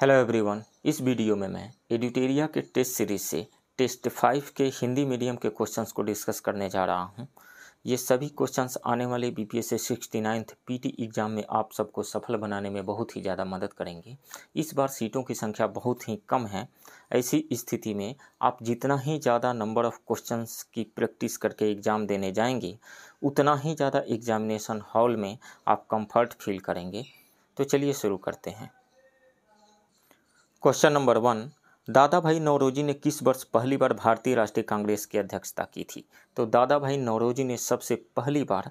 hello everyone इस video में मैं एडिटेरिया के टेस्ट सीरीज से टेस्ट फाइव के हिंदी मीडियम के क्वेश्चंस को डिस्कस करने जा रहा हूं ये सभी क्वेश्चंस आने वाले B P S S sixty ninth P T exam में आप सबको सफल बनाने में बहुत ही ज़्यादा मदद करेंगे इस बार सीटों की संख्या बहुत ही कम है ऐसी स्थिति में आप जितना ही ज़्यादा नंबर ऑफ़ क्वेश्चंस की प्रैक्टिस करके एग्ज़ाम देने जाएंगे उतना ही ज़्यादा एग्जामिनेशन हॉल में आप कंफर्ट फील करेंगे तो चलिए शुरू करते हैं क्वेश्चन नंबर वन दादा भाई नौरोजी ने किस वर्ष पहली बार भारतीय राष्ट्रीय कांग्रेस की अध्यक्षता की थी तो दादा भाई नौरोजी ने सबसे पहली बार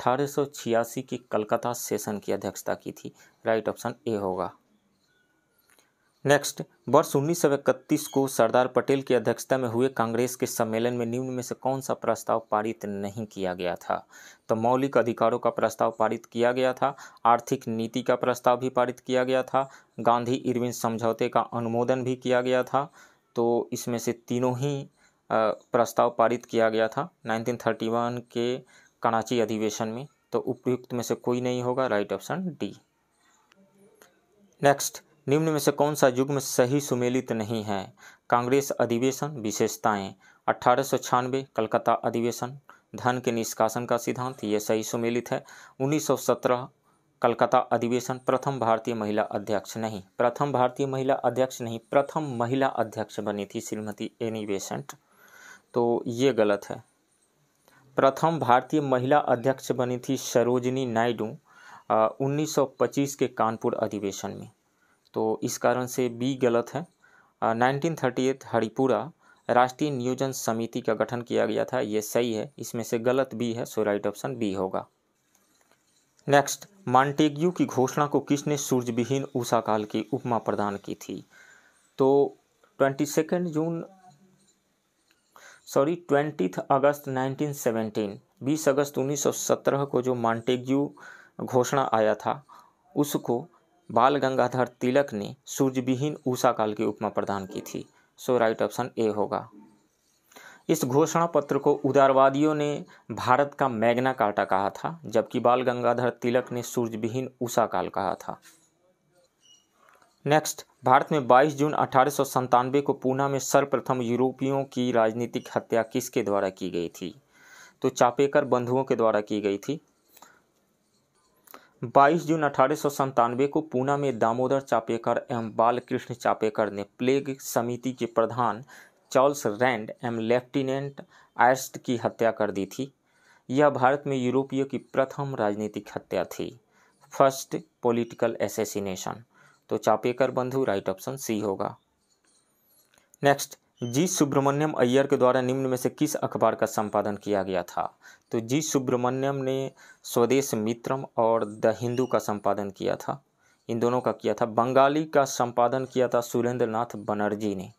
छियासी के कलकत्ता सेशन की अध्यक्षता की थी राइट ऑप्शन ए होगा नेक्स्ट वर्ष उन्नीस को सरदार पटेल की अध्यक्षता में हुए कांग्रेस के सम्मेलन में निम्न में से कौन सा प्रस्ताव पारित नहीं किया गया था तो मौलिक अधिकारों का प्रस्ताव पारित किया गया था आर्थिक नीति का प्रस्ताव भी पारित किया गया था गांधी इरविन समझौते का अनुमोदन भी किया गया था तो इसमें से तीनों ही प्रस्ताव पारित किया गया था 1931 के कराची अधिवेशन में तो उपयुक्त में से कोई नहीं होगा राइट ऑप्शन डी नेक्स्ट निम्न में से कौन सा युग्म सही सुमेलित नहीं है कांग्रेस अधिवेशन विशेषताएं अठारह कलकत्ता अधिवेशन धन के निष्कासन का सिद्धांत ये सही सुमेलित है 1917 कलकत्ता अधिवेशन प्रथम भारतीय महिला अध्यक्ष नहीं प्रथम भारतीय महिला अध्यक्ष नहीं प्रथम महिला अध्यक्ष बनी थी श्रीमती एनी बेसेंट तो ये गलत है प्रथम भारतीय महिला अध्यक्ष बनी थी सरोजनी नायडू 1925 के कानपुर अधिवेशन में तो इस कारण से बी गलत है नाइनटीन थर्टी एट हरिपुरा राष्ट्रीय नियोजन समिति का गठन किया गया था ये सही है इसमें से गलत बी है सो राइट ऑप्शन बी होगा नेक्स्ट मॉन्टेग्यू की घोषणा को किसने सूर्यविहीन ऊषा काल की उपमा प्रदान की थी तो twenty second June sorry twenty August 1917 20 अगस्त 1917 को जो मॉन्टेग्यू घोषणा आया था उसको बाल गंगाधर तिलक ने सूर्यविहीन ऊषा काल की उपमा प्रदान की थी सो राइट ऑप्शन ए होगा इस घोषणा पत्र को उदारवादियों ने भारत का मैग्ना कार्टा कहा था जबकि बाल गंगाधर तिलक ने सूर्यविहीन ऊषा काल कहा था नेक्स्ट भारत में 22 जून अठारह को पूना में सर्वप्रथम यूरोपियों की राजनीतिक हत्या किसके द्वारा की गई थी तो चापेकर बंधुओं के द्वारा की गई थी 22 जून अठारह को पूना में दामोदर चापेकर एवं बालकृष्ण चापेकर ने प्लेग समिति के प्रधान चार्ल्स रैंड एवं लेफ्टिनेंट आयर्स्ट की हत्या कर दी थी यह भारत में यूरोपीय की प्रथम राजनीतिक हत्या थी फर्स्ट पॉलिटिकल एसेसिनेशन तो चापेकर बंधु राइट ऑप्शन सी होगा नेक्स्ट जी सुब्रमण्यम अय्यर के द्वारा निम्न में से किस अखबार का संपादन किया गया था तो जी सुब्रमण्यम ने स्वदेश मित्रम और द हिंदू का संपादन किया था इन दोनों का किया था बंगाली का संपादन किया था सुरेंद्र नाथ बनर्जी ने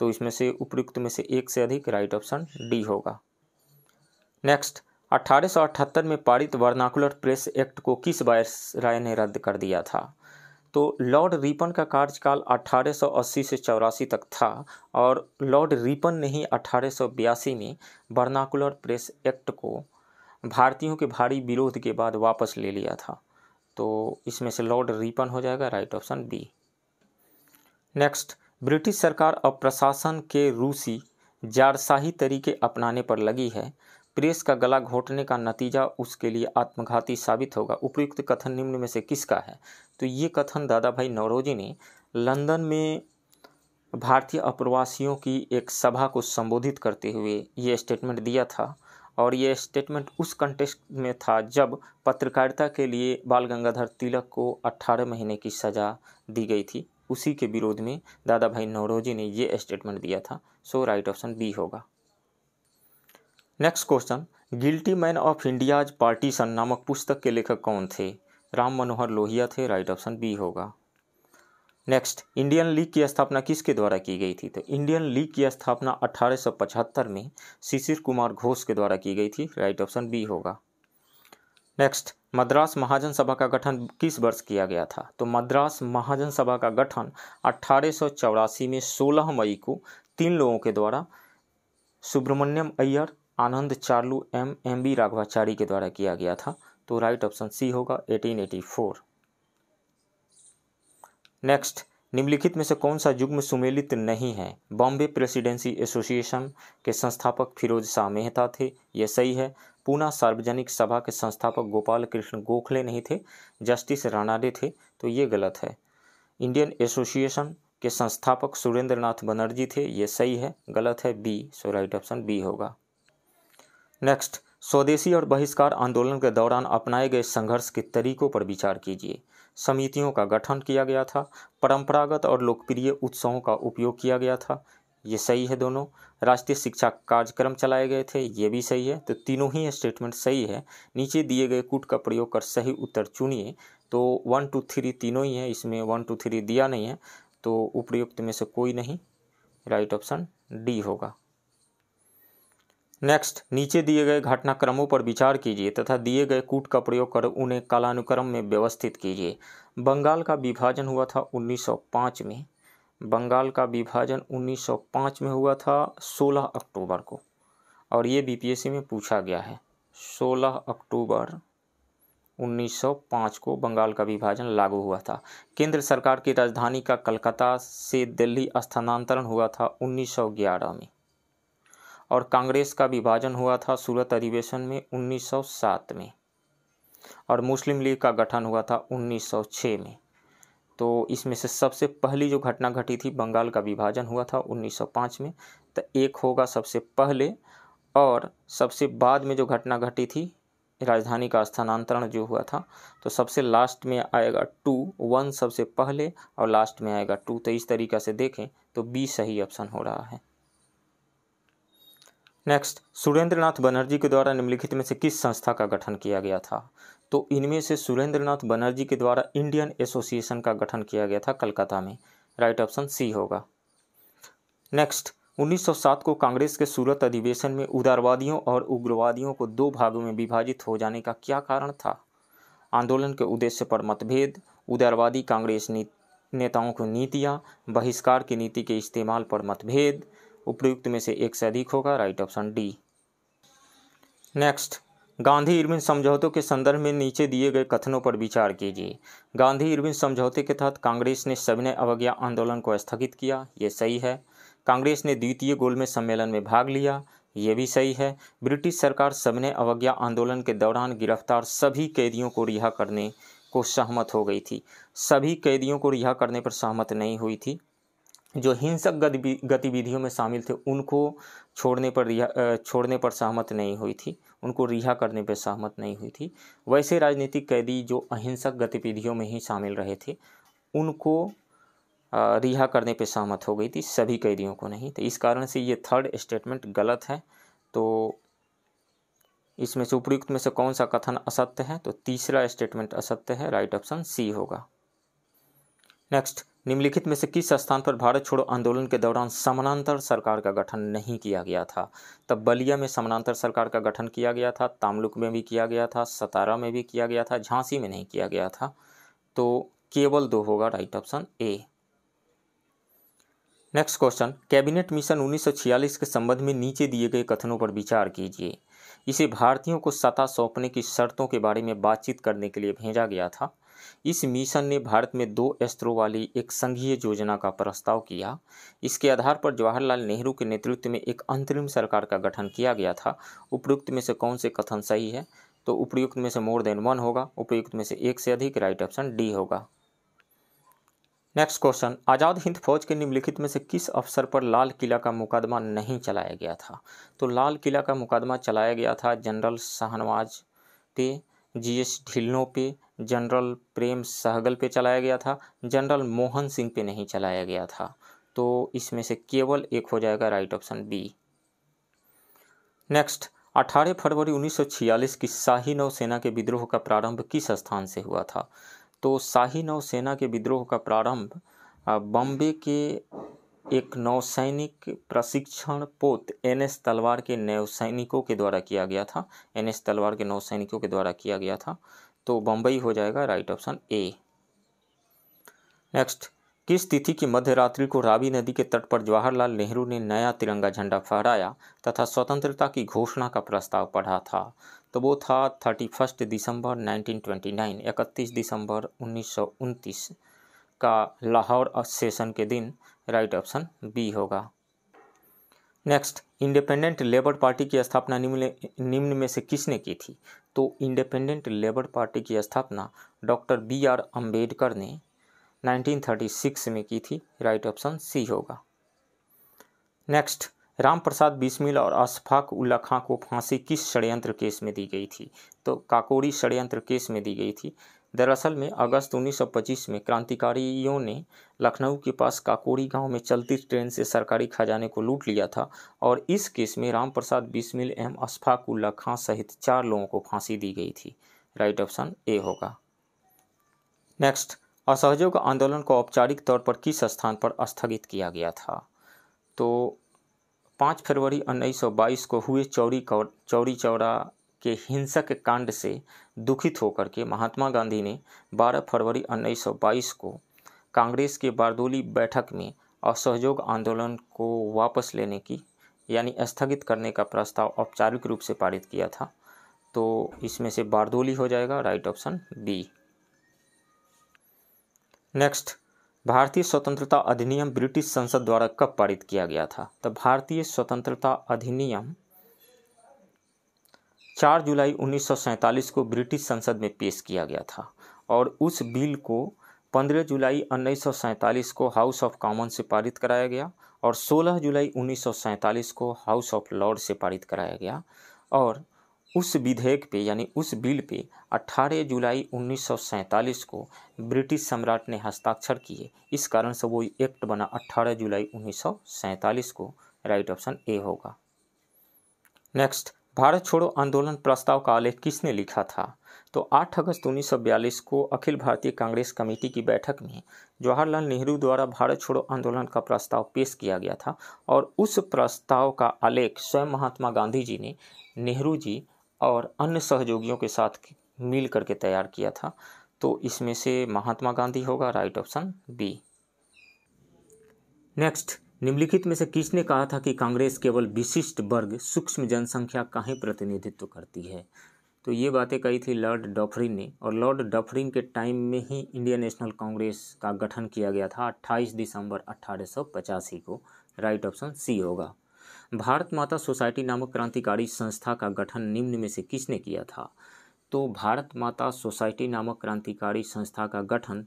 तो इसमें से उपयुक्त में से एक से अधिक राइट ऑप्शन डी होगा नेक्स्ट अठारह में पारित वर्नाकुलर प्रेस एक्ट को किस राय ने रद्द कर दिया था तो लॉर्ड रिपन का कार्यकाल 1880 से चौरासी तक था और लॉर्ड रिपन ने ही अठारह में बर्नाकुलर प्रेस एक्ट को भारतीयों के भारी विरोध के बाद वापस ले लिया था तो इसमें से लॉर्ड रिपन हो जाएगा right option B next British सरकार अब प्रशासन के रूसी जारशाही तरीके अपनाने पर लगी है प्रेस का गला घोटने का नतीजा उसके लिए आत्मघाती साबित होगा उपयुक्त कथन निम्न में से किसका है तो ये कथन दादा भाई नवरोजी ने लंदन में भारतीय अप्रवासियों की एक सभा को संबोधित करते हुए ये स्टेटमेंट दिया था और ये स्टेटमेंट उस कंटेस्ट में था जब पत्रकारिता के लिए बाल गंगाधर तिलक को 18 महीने की सज़ा दी गई थी उसी के विरोध में दादा भाई नवरोजी ने ये स्टेटमेंट दिया था सो राइट ऑप्शन बी होगा next question guilty men of India's partition नामक पुस्तक के लेखक कौन थे राम मनोहर लोहिया थे राइट ऑप्शन बी होगा नेक्स्ट इंडियन लीग की स्थापना किसके द्वारा की गई थी तो इंडियन लीग की स्थापना 1875 में शिशिर कुमार घोष के द्वारा की गई थी राइट ऑप्शन बी होगा नेक्स्ट मद्रास महाजन सभा का गठन किस वर्ष किया गया था तो मद्रास महाजन सभा का गठन अट्ठारह में 16 मई को तीन लोगों के द्वारा Subramaniam Iyer Anand Charlu M M B Raghavachari के द्वारा किया गया था तो राइट ऑप्शन सी होगा 1884 नेक्स्ट निम्नलिखित में से कौन सा युग्म सुमेलित नहीं है बॉम्बे प्रेसिडेंसी एसोसिएशन के संस्थापक फिरोज शाह मेहता थे यह सही है पूना सार्वजनिक सभा के संस्थापक गोपाल कृष्ण गोखले नहीं थे जस्टिस राणाडे थे तो ये गलत है इंडियन एसोसिएशन के संस्थापक सुरेंद्र नाथ बनर्जी थे ये सही है गलत है B so right option B होगा नेक्स्ट स्वदेशी और बहिष्कार आंदोलन के दौरान अपनाए गए संघर्ष के तरीकों पर विचार कीजिए समितियों का गठन किया गया था परंपरागत और लोकप्रिय उत्सवों का उपयोग किया गया था ये सही है दोनों राष्ट्रीय शिक्षा कार्यक्रम चलाए गए थे ये भी सही है तो तीनों ही स्टेटमेंट सही है नीचे दिए गए कूट का प्रयोग कर सही उत्तर चुनिए तो वन टू थ्री तीनों ही है इसमें वन टू थ्री दिया नहीं है तो उपयुक्त में से कोई नहीं राइट ऑप्शन डी होगा नेक्स्ट नीचे दिए गए घटनाक्रमों पर विचार कीजिए तथा दिए गए कूट का प्रयोग कर उन्हें कालानुक्रम में व्यवस्थित कीजिए बंगाल का विभाजन हुआ था 1905 में बंगाल का विभाजन 1905 में हुआ था 16 अक्टूबर को और ये बीपीएससी में पूछा गया है 16 अक्टूबर 1905 को बंगाल का विभाजन लागू हुआ था केंद्र सरकार की राजधानी का कलकत्ता से दिल्ली स्थानांतरण हुआ था 1911 में और कांग्रेस का विभाजन हुआ था सूरत अधिवेशन में 1907 में और मुस्लिम लीग का गठन हुआ था 1906 में तो इसमें से सबसे पहली जो घटना घटी थी बंगाल का विभाजन हुआ था 1905 में तो एक होगा सबसे पहले और सबसे बाद में जो घटना घटी थी राजधानी का स्थानांतरण जो हुआ था तो सबसे लास्ट में आएगा टू वन सबसे पहले और लास्ट में आएगा टू तो इस तरीक़ा से देखें तो बी सही ऑप्शन हो रहा है नेक्स्ट सुरेंद्रनाथ बनर्जी के द्वारा निम्नलिखित में से किस संस्था का गठन किया गया था तो इनमें से सुरेंद्रनाथ बनर्जी के द्वारा इंडियन एसोसिएशन का गठन किया गया था कलकत्ता में राइट ऑप्शन सी होगा नेक्स्ट 1907 को कांग्रेस के सूरत अधिवेशन में उदारवादियों और उग्रवादियों को दो भागों में विभाजित हो जाने का क्या कारण था आंदोलन के उद्देश्य पर मतभेद उदारवादी कांग्रेस नेताओं को नीतियाँ बहिष्कार की नीति के इस्तेमाल पर मतभेद उपयुक्त में से एक से अधिक होगा right option D next Gandhi Irwin समझौतों के संदर्भ में नीचे दिए गए कथनों पर विचार कीजिए गांधी इरविन समझौते के तहत कांग्रेस ने सविनय अवज्ञा आंदोलन को स्थगित किया ये सही है कांग्रेस ने द्वितीय गोलमेज सम्मेलन में भाग लिया ये भी सही है ब्रिटिश सरकार सविनय अवज्ञा आंदोलन के दौरान गिरफ्तार सभी कैदियों को रिहा करने को सहमत हो गई थी सभी कैदियों को रिहा करने पर सहमत नहीं हुई थी जो हिंसक गतिविधियों में शामिल थे उनको छोड़ने पर रिहा छोड़ने पर सहमत नहीं हुई थी उनको रिहा करने पर सहमत नहीं हुई थी वैसे राजनीतिक कैदी जो अहिंसक गतिविधियों में ही शामिल रहे थे उनको रिहा करने पर सहमत हो गई थी सभी कैदियों को नहीं तो इस कारण से ये थर्ड स्टेटमेंट गलत है तो इसमें से उपयुक्त में से कौन सा कथन असत्य है तो तीसरा स्टेटमेंट असत्य है राइट ऑप्शन सी होगा नेक्स्ट निम्नलिखित में से किस स्थान पर भारत छोड़ो आंदोलन के दौरान समानांतर सरकार का गठन नहीं किया गया था तब बलिया में समानांतर सरकार का गठन किया गया था तामलुक में भी किया गया था सतारा में भी किया गया था झांसी में नहीं किया गया था तो केवल दो होगा right option A next question cabinet mission 1946 के संबंध में नीचे दिए गए कथनों पर विचार कीजिए इसे भारतीयों को सत्ता सौंपने की शर्तों के बारे में बातचीत करने के लिए भेजा गया था इस मिशन ने भारत में दो स्तरों वाली एक संघीय योजना का प्रस्ताव किया इसके आधार पर जवाहरलाल नेहरू के नेतृत्व में एक अंतरिम सरकार का गठन किया गया था उपयुक्त में से कौन से कथन सही है तो उपयुक्त में से मोर देन वन होगा उपयुक्त में से एक से अधिक राइट ऑप्शन डी होगा नेक्स्ट क्वेश्चन आज़ाद हिंद फौज के निम्नलिखित में से किस अवसर पर लाल किला का मुकदमा नहीं चलाया गया था तो लाल किला का मुकदमा चलाया गया था जनरल शाहनवाज पे जी एस ढिल्लों पे जनरल प्रेम सहगल पे चलाया गया था जनरल मोहन सिंह पे नहीं चलाया गया था तो इसमें से केवल एक हो जाएगा राइट ऑप्शन बी नेक्स्ट 18 फरवरी 1946 की शाही नौसेना के विद्रोह का प्रारंभ किस स्थान से हुआ था तो शाही नौसेना के विद्रोह का प्रारंभ बॉम्बे के एक नौसैनिक प्रशिक्षण पोत एन एस तलवार के नौसैनिकों के द्वारा किया गया था एन एस तलवार के नौसैनिकों के द्वारा किया गया था तो बम्बई हो जाएगा राइट ऑप्शन ए नेक्स्ट किस तिथि की मध्य रात्रि को रावी नदी के तट पर जवाहरलाल नेहरू ने नया तिरंगा झंडा फहराया तथा स्वतंत्रता की घोषणा का प्रस्ताव पढ़ा था तो वो था थर्टी फर्स्ट दिसंबर 1929 इकतीस दिसंबर उन्नीस का लाहौर सेशन के दिन राइट ऑप्शन बी होगा नेक्स्ट इंडिपेंडेंट लेबर पार्टी की स्थापना निम्न निम्न में से किसने की थी तो इंडिपेंडेंट लेबर पार्टी की स्थापना डॉक्टर बी आर अम्बेडकर ने 1936 में की थी राइट ऑप्शन सी होगा नेक्स्ट राम प्रसाद बिस्मिल और अशफाक उल्ला खां को फांसी किस षडयंत्र केस में दी गई थी तो काकोड़ी षड्यंत्र केस में दी गई थी दरअसल में अगस्त 1925 में क्रांतिकारियों ने लखनऊ के पास काकोड़ी गांव में चलती ट्रेन से सरकारी खजाने को लूट लिया था और इस केस में राम प्रसाद बिस्मिल एम अशफाक उल्ला खां सहित चार लोगों को फांसी दी गई थी राइट ऑप्शन ए होगा नेक्स्ट असहयोग आंदोलन को औपचारिक तौर पर किस स्थान पर स्थगित किया गया था तो पाँच फरवरी उन्नीस को हुए चौरी चौरी चौरा के हिंसक कांड से दुखित होकर के महात्मा गांधी ने 12 फरवरी 1922 को कांग्रेस के बारदोली बैठक में असहयोग आंदोलन को वापस लेने की यानी स्थगित करने का प्रस्ताव औपचारिक रूप से पारित किया था तो इसमें से बारदोली हो जाएगा राइट ऑप्शन बी नेक्स्ट भारतीय स्वतंत्रता अधिनियम ब्रिटिश संसद द्वारा कब पारित किया गया था तो भारतीय स्वतंत्रता अधिनियम चार जुलाई उन्नीस को ब्रिटिश संसद में पेश किया गया था और उस बिल को 15 जुलाई उन्नीस को हाउस ऑफ कॉमन से पारित कराया गया और 16 जुलाई उन्नीस को हाउस ऑफ लॉर्ड से पारित कराया गया और उस विधेयक पे यानी उस बिल पे 18 जुलाई उन्नीस को ब्रिटिश सम्राट ने हस्ताक्षर किए इस कारण से वो एक्ट बना 18 जुलाई उन्नीस को राइट ऑप्शन ए होगा नेक्स्ट भारत छोड़ो आंदोलन प्रस्ताव का आलेख किसने लिखा था तो 8 अगस्त 1942 को अखिल भारतीय कांग्रेस कमेटी की बैठक में जवाहरलाल नेहरू द्वारा भारत छोड़ो आंदोलन का प्रस्ताव पेश किया गया था और उस प्रस्ताव का आलेख स्वयं महात्मा गांधी जी ने नेहरू जी और अन्य सहयोगियों के साथ मिल करके तैयार किया था तो इसमें से महात्मा गांधी होगा राइट ऑप्शन बी नेक्स्ट निम्नलिखित में से किसने कहा था कि कांग्रेस केवल विशिष्ट वर्ग सूक्ष्म जनसंख्या का ही प्रतिनिधित्व करती है तो ये बातें कही थी लॉर्ड डफरिन ने और लॉर्ड डफरिन के टाइम में ही इंडियन नेशनल कांग्रेस का गठन किया गया था 28 दिसंबर अट्ठारह को राइट ऑप्शन सी होगा भारत माता सोसाइटी नामक क्रांतिकारी संस्था का गठन निम्न में से किसने किया था तो भारत माता सोसाइटी नामक क्रांतिकारी संस्था का गठन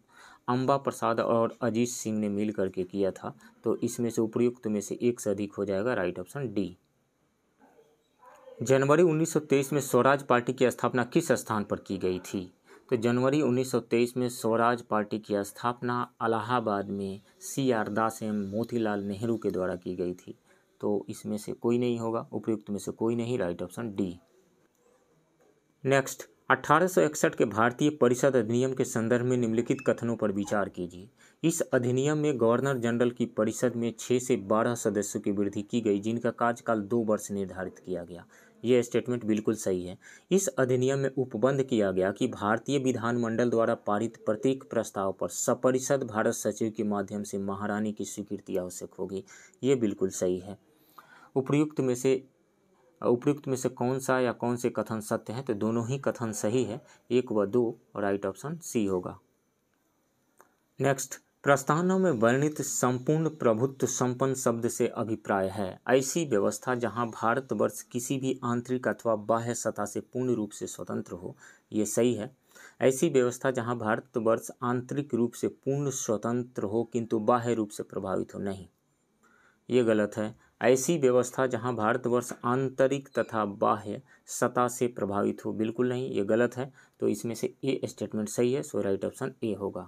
अम्बा प्रसाद और अजीत सिंह ने मिल करके किया था तो इसमें से उपयुक्त में से एक से अधिक हो जाएगा राइट ऑप्शन डी जनवरी 1923 में स्वराज पार्टी की स्थापना किस स्थान पर की गई थी तो जनवरी 1923 में स्वराज पार्टी की स्थापना अलाहाबाद में C R Das M Motilal Nehru के द्वारा की गई थी तो इसमें से कोई नहीं होगा उपयुक्त में से कोई नहीं राइट ऑप्शन डी नेक्स्ट 1861 के भारतीय परिषद अधिनियम के संदर्भ में निम्नलिखित कथनों पर विचार कीजिए इस अधिनियम में गवर्नर जनरल की परिषद में छः से बारह सदस्यों की वृद्धि की गई जिनका कार्यकाल दो वर्ष निर्धारित किया गया यह स्टेटमेंट बिल्कुल सही है इस अधिनियम में उपबंध किया गया कि भारतीय विधानमंडल द्वारा पारित प्रत्येक प्रस्ताव पर सपरिषद भारत सचिव के माध्यम से महारानी की स्वीकृति आवश्यक होगी ये बिल्कुल सही है उपर्युक्त में से उपयुक्त में से कौन सा या कौन से कथन सत्य हैं तो दोनों ही कथन सही है एक व दो राइट ऑप्शन सी होगा नेक्स्ट प्रस्थानों में वर्णित संपूर्ण प्रभुत्व संपन्न शब्द से अभिप्राय है ऐसी व्यवस्था जहां भारतवर्ष किसी भी आंतरिक अथवा बाह्य सत्ता से पूर्ण रूप से स्वतंत्र हो ये सही है ऐसी व्यवस्था जहां भारतवर्ष आंतरिक रूप से पूर्ण स्वतंत्र हो किंतु बाह्य रूप से प्रभावित हो नहीं ये गलत है ऐसी व्यवस्था जहां भारतवर्ष आंतरिक तथा बाह्य सत्ता से प्रभावित हो बिल्कुल नहीं ये गलत है तो इसमें से ए स्टेटमेंट सही है सो राइट ऑप्शन ए होगा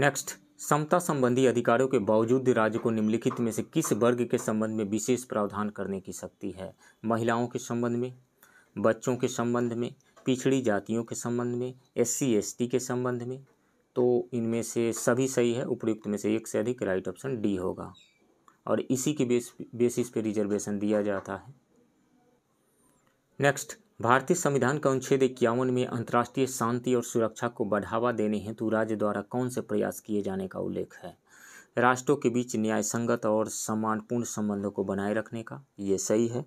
नेक्स्ट समता संबंधी अधिकारों के बावजूद राज्य को निम्नलिखित में से किस वर्ग के संबंध में विशेष प्रावधान करने की शक्ति है महिलाओं के संबंध में बच्चों के संबंध में पिछड़ी जातियों के संबंध में एस सी के संबंध में तो इनमें से सभी सही है उपयुक्त में से एक से अधिक राइट ऑप्शन डी होगा और इसी के बेस बेसिस पे रिजर्वेशन दिया जाता है नेक्स्ट भारतीय संविधान का अनुच्छेद इक्यावन में अंतर्राष्ट्रीय शांति और सुरक्षा को बढ़ावा देने हेतु राज्य द्वारा कौन से प्रयास किए जाने का उल्लेख है राष्ट्रों के बीच न्याय संगत और सम्मानपूर्ण संबंधों को बनाए रखने का ये सही है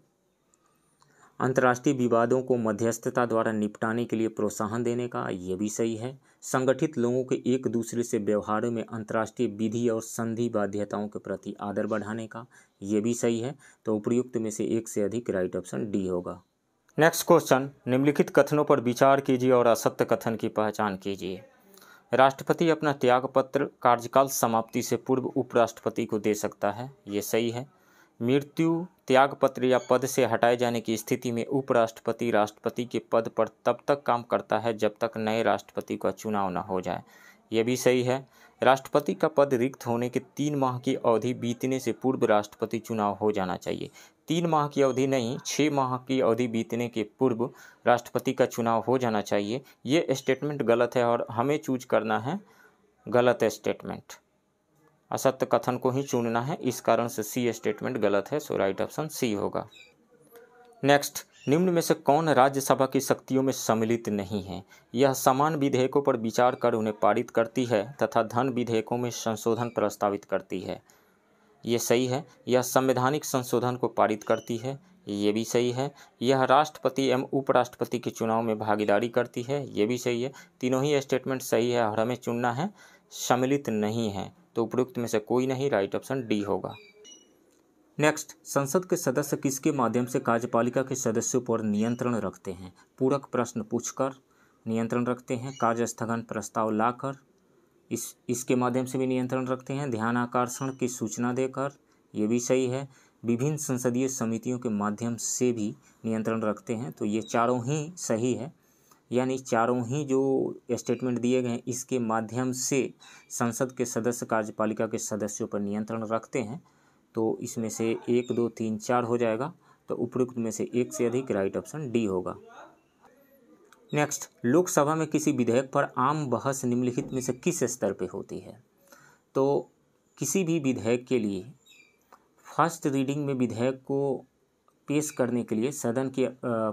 अंतर्राष्ट्रीय विवादों को मध्यस्थता द्वारा निपटाने के लिए प्रोत्साहन देने का ये भी सही है संगठित लोगों के एक दूसरे से व्यवहारों में अंतर्राष्ट्रीय विधि और संधि बाध्यताओं के प्रति आदर बढ़ाने का ये भी सही है तो उपयुक्त में से एक से अधिक राइट ऑप्शन डी होगा नेक्स्ट क्वेश्चन निम्नलिखित कथनों पर विचार कीजिए और असत्य कथन की पहचान कीजिए राष्ट्रपति अपना त्यागपत्र कार्यकाल समाप्ति से पूर्व उपराष्ट्रपति को दे सकता है ये सही है मृत्यु त्यागपत्र या पद से हटाए जाने की स्थिति में उपराष्ट्रपति राष्ट्रपति के पद पर तब तक काम करता है जब तक नए राष्ट्रपति का चुनाव न हो जाए यह भी सही है राष्ट्रपति का पद रिक्त होने के तीन माह की अवधि बीतने से पूर्व राष्ट्रपति चुनाव हो जाना चाहिए तीन माह की अवधि नहीं छः माह की अवधि बीतने के पूर्व राष्ट्रपति का चुनाव हो जाना चाहिए ये स्टेटमेंट गलत है और हमें चूज करना है गलत स्टेटमेंट असत्य कथन को ही चुनना है इस कारण से सी स्टेटमेंट गलत है सो राइट ऑप्शन सी होगा नेक्स्ट निम्न में से कौन राज्यसभा की शक्तियों में सम्मिलित नहीं है यह समान विधेयकों पर विचार कर उन्हें पारित करती है तथा धन विधेयकों में संशोधन प्रस्तावित करती है ये सही है यह संवैधानिक संशोधन को पारित करती है ये भी सही है यह राष्ट्रपति एवं उपराष्ट्रपति के चुनाव में भागीदारी करती है ये भी सही है तीनों ही स्टेटमेंट सही है और हमें चुनना है सम्मिलित नहीं है तो उपयुक्त में से कोई नहीं राइट ऑप्शन डी होगा नेक्स्ट संसद के सदस्य किसके माध्यम से कार्यपालिका के सदस्यों पर नियंत्रण रखते हैं पूरक प्रश्न पूछकर नियंत्रण रखते हैं कार्य स्थगन प्रस्ताव लाकर इस इसके माध्यम से भी नियंत्रण रखते हैं ध्यान आकर्षण की सूचना देकर ये भी सही है विभिन्न संसदीय समितियों के माध्यम से भी नियंत्रण रखते हैं तो ये चारों ही सही है यानी चारों ही जो स्टेटमेंट दिए गए हैं इसके माध्यम से संसद के सदस्य कार्यपालिका के सदस्यों पर नियंत्रण रखते हैं तो इसमें से एक दो तीन चार हो जाएगा तो उपरोक्त में से एक से अधिक राइट ऑप्शन डी होगा नेक्स्ट लोकसभा में किसी विधेयक पर आम बहस निम्नलिखित में से किस स्तर पर होती है तो किसी भी विधेयक के लिए फर्स्ट रीडिंग में विधेयक को पेश करने के लिए सदन के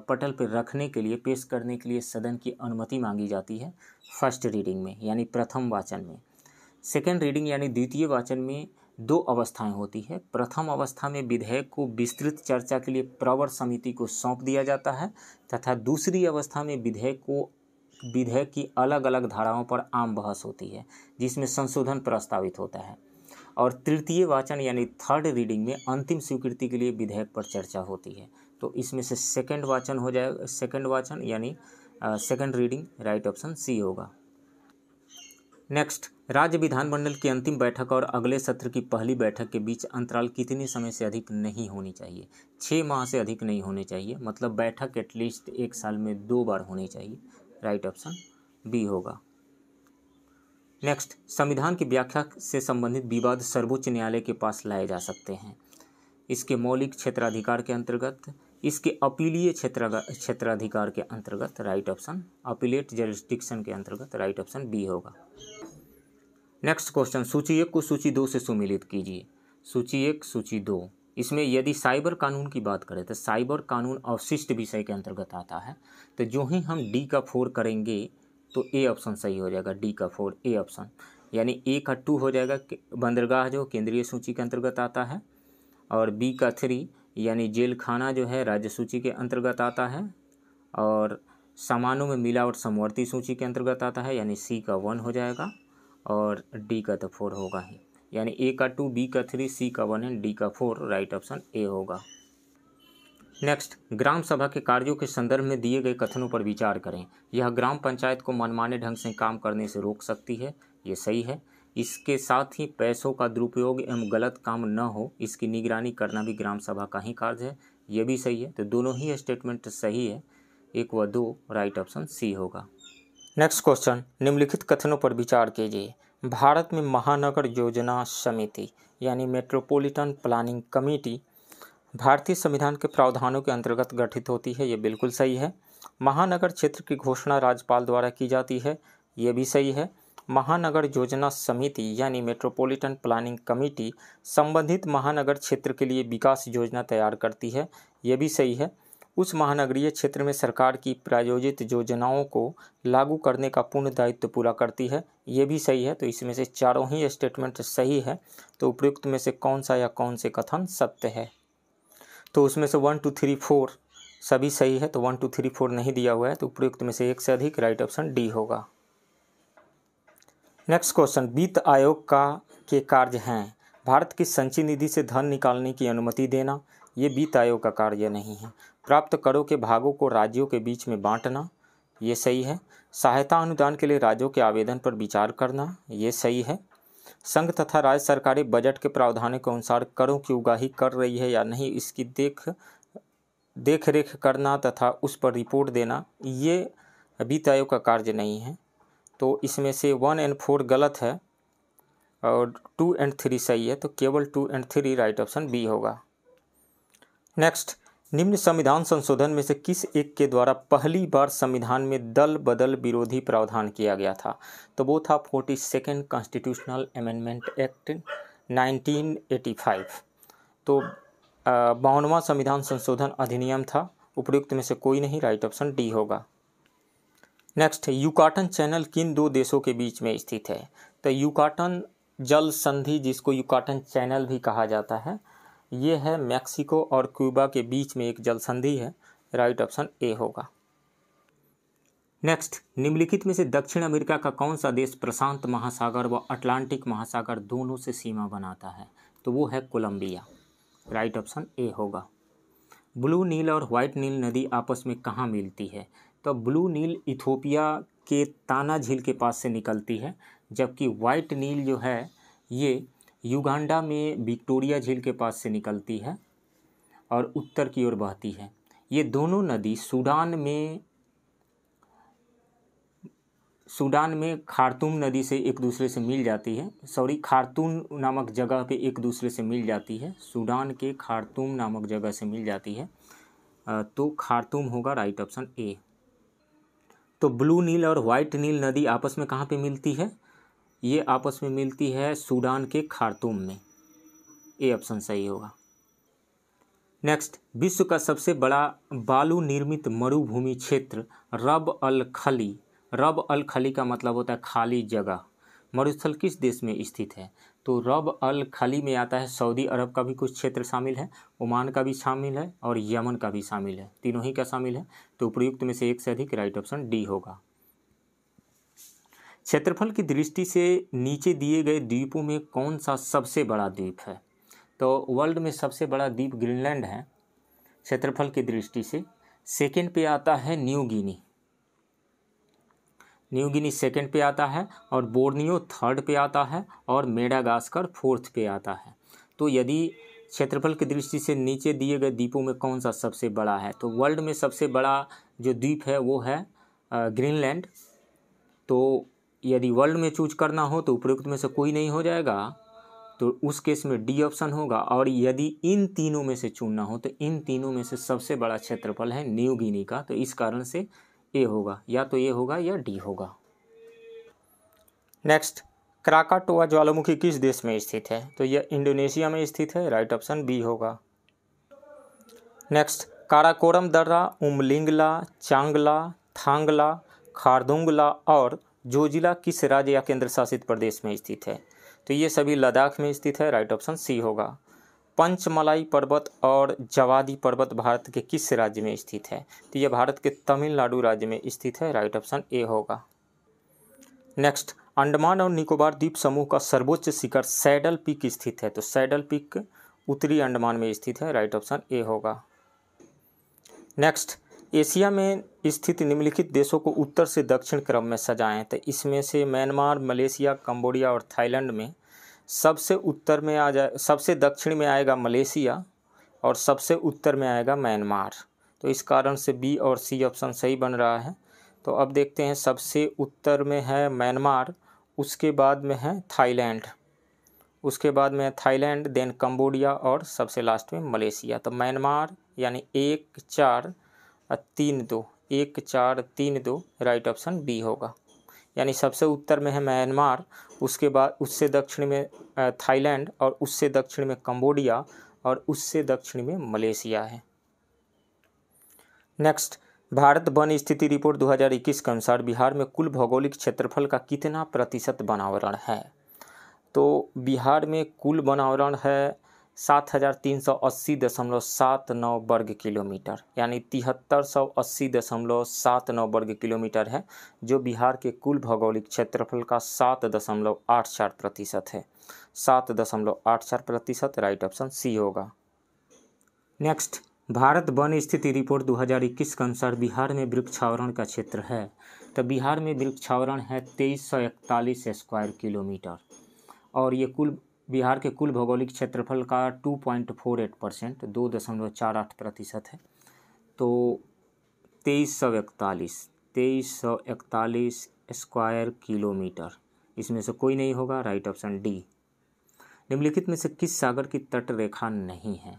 पटल पर रखने के लिए पेश करने के लिए सदन की अनुमति मांगी जाती है फर्स्ट रीडिंग में यानी प्रथम वाचन में सेकेंड रीडिंग यानी द्वितीय वाचन में दो अवस्थाएं होती है प्रथम अवस्था में विधेयक को विस्तृत चर्चा के लिए प्रवर समिति को सौंप दिया जाता है तथा दूसरी अवस्था में विधेयक को विधेयक की अलग अलग धाराओं पर आम बहस होती है जिसमें संशोधन प्रस्तावित होता है और तृतीय वाचन यानी थर्ड रीडिंग में अंतिम स्वीकृति के लिए विधेयक पर चर्चा होती है तो इसमें से सेकंड वाचन हो जाएगा सेकंड वाचन यानी second reading right option C होगा नेक्स्ट राज्य विधानमंडल की अंतिम बैठक और अगले सत्र की पहली बैठक के बीच अंतराल कितने समय से अधिक नहीं होनी चाहिए छः माह से अधिक नहीं होने चाहिए मतलब बैठक एटलीस्ट एक साल में दो बार होनी चाहिए राइट ऑप्शन बी होगा नेक्स्ट संविधान की व्याख्या से संबंधित विवाद सर्वोच्च न्यायालय के पास लाए जा सकते हैं इसके मौलिक क्षेत्राधिकार के अंतर्गत इसके अपीलीय क्षेत्र क्षेत्राधिकार के अंतर्गत राइट ऑप्शन अपीलेट जरिस्टिक्शन के अंतर्गत राइट ऑप्शन बी होगा नेक्स्ट क्वेश्चन सूची एक को सूची दो से सुमिलित कीजिए सूची एक सूची दो इसमें यदि साइबर कानून की बात करें तो साइबर कानून अवशिष्ट विषय के अंतर्गत आता है तो जो ही हम डी का फोर करेंगे तो ए ऑप्शन सही हो जाएगा डी का फोर ए ऑप्शन यानी ए का टू हो जाएगा बंदरगाह जो केंद्रीय सूची के अंतर्गत आता है और बी का थ्री यानी जेल खाना जो है राज्य सूची के अंतर्गत आता है और सामानों में मिलावट समवर्ती सूची के अंतर्गत आता है यानी सी का वन हो जाएगा और डी का तो फोर होगा ही यानी ए का टू बी का थ्री सी का वन एंड डी का फोर राइट ऑप्शन ए होगा नेक्स्ट ग्राम सभा के कार्यों के संदर्भ में दिए गए कथनों पर विचार करें यह ग्राम पंचायत को मनमाने ढंग से काम करने से रोक सकती है ये सही है इसके साथ ही पैसों का दुरुपयोग एवं गलत काम न हो इसकी निगरानी करना भी ग्राम सभा का ही कार्य है ये भी सही है तो दोनों ही स्टेटमेंट सही है एक व दो राइट ऑप्शन सी होगा नेक्स्ट क्वेश्चन निम्नलिखित कथनों पर विचार कीजिए भारत में महानगर योजना समिति यानी मेट्रोपॉलिटन प्लानिंग कमेटी भारतीय संविधान के प्रावधानों के अंतर्गत गठित होती है ये बिल्कुल सही है महानगर क्षेत्र की घोषणा राज्यपाल द्वारा की जाती है ये भी सही है महानगर योजना समिति यानी मेट्रोपॉलिटन प्लानिंग कमेटी संबंधित महानगर क्षेत्र के लिए विकास योजना तैयार करती है ये भी सही है उस महानगरीय क्षेत्र में सरकार की प्रायोजित योजनाओं को लागू करने का पूर्ण दायित्व पूरा करती है ये भी सही है तो इसमें से चारों ही स्टेटमेंट सही है तो उपयुक्त में से कौन सा या कौन से कथन सत्य है तो उसमें से वन टू थ्री फोर सभी सही है तो वन टू थ्री फोर नहीं दिया हुआ है तो उपयुक्त में से एक से अधिक राइट ऑप्शन डी होगा नेक्स्ट क्वेश्चन वित्त आयोग का के कार्य हैं भारत की संची निधि से धन निकालने की अनुमति देना ये वित्त आयोग का कार्य नहीं है प्राप्त करों के भागों को राज्यों के बीच में बांटना ये सही है सहायता अनुदान के लिए राज्यों के आवेदन पर विचार करना ये सही है संघ तथा राज्य सरकारें बजट के प्रावधानों के अनुसार करों की उगाही कर रही है या नहीं इसकी देख देख रेख करना तथा उस पर रिपोर्ट देना ये वित्त आयोग का कार्य नहीं है तो इसमें से वन एंड फोर गलत है और टू एंड थ्री सही है तो केवल two and three right option B होगा नेक्स्ट निम्न संविधान संशोधन में से किस एक के द्वारा पहली बार संविधान में दल बदल विरोधी प्रावधान किया गया था तो वो था forty second constitutional amendment act 1985 तो बावनवा संविधान संशोधन अधिनियम था उपयुक्त में से कोई नहीं राइट ऑप्शन डी होगा नेक्स्ट यूकाटन चैनल किन दो देशों के बीच में स्थित है तो यूकाटन जल संधि जिसको यूकाटन चैनल भी कहा जाता है ये है मैक्सिको और क्यूबा के बीच में एक जल संधि है राइट ऑप्शन ए होगा नेक्स्ट निम्नलिखित में से दक्षिण अमेरिका का कौन सा देश प्रशांत महासागर व अटलांटिक महासागर दोनों से सीमा बनाता है तो वो है कोलंबिया राइट ऑप्शन ए होगा ब्लू नील और व्हाइट नील नदी आपस में कहाँ मिलती है तो ब्लू नील इथोपिया के ताना झील के पास से निकलती है जबकि व्हाइट नील जो है ये युगांडा में विक्टोरिया झील के पास से निकलती है और उत्तर की ओर बहती है ये दोनों नदी सूडान में सूडान में खारतूम नदी से एक दूसरे से मिल जाती है सॉरी खारतूम नामक जगह पे एक दूसरे से मिल जाती है सूडान के खारतूम नामक जगह से मिल जाती है तो खारतूम होगा राइट ऑप्शन ए तो ब्लू नील और वाइट नील नदी आपस में कहाँ पे मिलती है ये आपस में मिलती है सूडान के खारतूम में ए ऑप्शन सही होगा नेक्स्ट विश्व का सबसे बड़ा बालू निर्मित मरुभूमि क्षेत्र रब अल खली रब अल खली का मतलब होता है खाली जगह मरुस्थल किस देश में स्थित है तो रब अल खली में आता है सऊदी अरब का भी कुछ क्षेत्र शामिल है ओमान का भी शामिल है और यमन का भी शामिल है तीनों ही का शामिल है तो उपयुक्त में से एक से अधिक राइट ऑप्शन डी होगा क्षेत्रफल की दृष्टि से नीचे दिए गए द्वीपों में कौन सा सबसे बड़ा द्वीप है तो वर्ल्ड में सबसे बड़ा द्वीप ग्रीनलैंड है क्षेत्रफल की दृष्टि से सेकेंड पे आता है New Guinea New Guinea second पे आता है और बोर्नियो थर्ड पे आता है और मेडागास्कर फोर्थ पे आता है तो यदि क्षेत्रफल की दृष्टि से नीचे दिए गए द्वीपों में कौन सा सबसे बड़ा है तो वर्ल्ड में सबसे बड़ा जो द्वीप है वो है ग्रीनलैंड तो यदि वर्ल्ड में चूज करना हो तो उपयुक्त में से कोई नहीं हो जाएगा तो उस केस में डी ऑप्शन होगा और यदि इन तीनों में से चुनना हो तो इन तीनों में से सबसे बड़ा क्षेत्रफल है न्यू गिनी का तो इस कारण से ए होगा या तो ए होगा या डी होगा नेक्स्ट क्राकाटोआ ज्वालामुखी किस देश में स्थित है तो यह इंडोनेशिया में स्थित है राइट ऑप्शन बी होगा नेक्स्ट काराकोरम दर्रा उमलिंगला चांगला थांगला खारदुंगला और जो जिला किस राज्य या केंद्र शासित प्रदेश में स्थित है तो ये सभी लद्दाख में स्थित है राइट ऑप्शन सी होगा पंचमलाई पर्वत और जवादी पर्वत भारत के किस राज्य में स्थित है तो ये भारत के तमिलनाडु राज्य में स्थित है राइट ऑप्शन ए होगा नेक्स्ट अंडमान और निकोबार द्वीप समूह का सर्वोच्च शिखर सैडल पिक स्थित है तो सैडल पिक उत्तरी अंडमान में स्थित है राइट ऑप्शन ए होगा नेक्स्ट एशिया में स्थित निम्नलिखित देशों को उत्तर से दक्षिण क्रम में सजाएं तो इसमें से म्यांमार मलेशिया कंबोडिया और थाईलैंड में सबसे उत्तर में आ जाए सबसे दक्षिण में आएगा मलेशिया और सबसे उत्तर में आएगा म्यांमार तो इस कारण से बी और सी ऑप्शन सही बन रहा है तो अब देखते हैं सबसे उत्तर में है म्यांमार उसके बाद में है थाईलैंड उसके बाद में थाईलैंड देन कंबोडिया और सबसे लास्ट में मलेशिया तो म्यांमार यानी एक चार तीन दो एक चार तीन दो राइट ऑप्शन बी होगा यानी सबसे उत्तर में है म्यांमार उसके बाद उससे दक्षिण में थाईलैंड और उससे दक्षिण में कंबोडिया और उससे दक्षिण में मलेशिया है नेक्स्ट भारत वन स्थिति रिपोर्ट 2021 के अनुसार बिहार में कुल भौगोलिक क्षेत्रफल का कितना प्रतिशत वनावरण है तो बिहार में कुल वनावरण है सात हज़ार तीन सौ अस्सी दशमलव सात नौ वर्ग किलोमीटर यानी तिहत्तर सौ अस्सी दशमलव सात नौ वर्ग किलोमीटर है जो बिहार के कुल भौगोलिक क्षेत्रफल का सात दशमलव आठ चार प्रतिशत है सात दशमलव आठ चार प्रतिशत राइट ऑप्शन सी होगा नेक्स्ट भारत वन स्थिति रिपोर्ट 2021 के अनुसार बिहार में वृक्षावरण का क्षेत्र है तो बिहार में वृक्षावरण है तेईस स्क्वायर किलोमीटर और ये कुल बिहार के कुल भौगोलिक क्षेत्रफल का two point four eight percent दो दशमलव चार आठ प्रतिशत है तो तेईस सौ इकतालीस तेईस सौ इकतालीस स्क्वायर किलोमीटर इसमें से कोई नहीं होगा राइट ऑप्शन डी निम्नलिखित में से किस सागर की तट रेखा नहीं है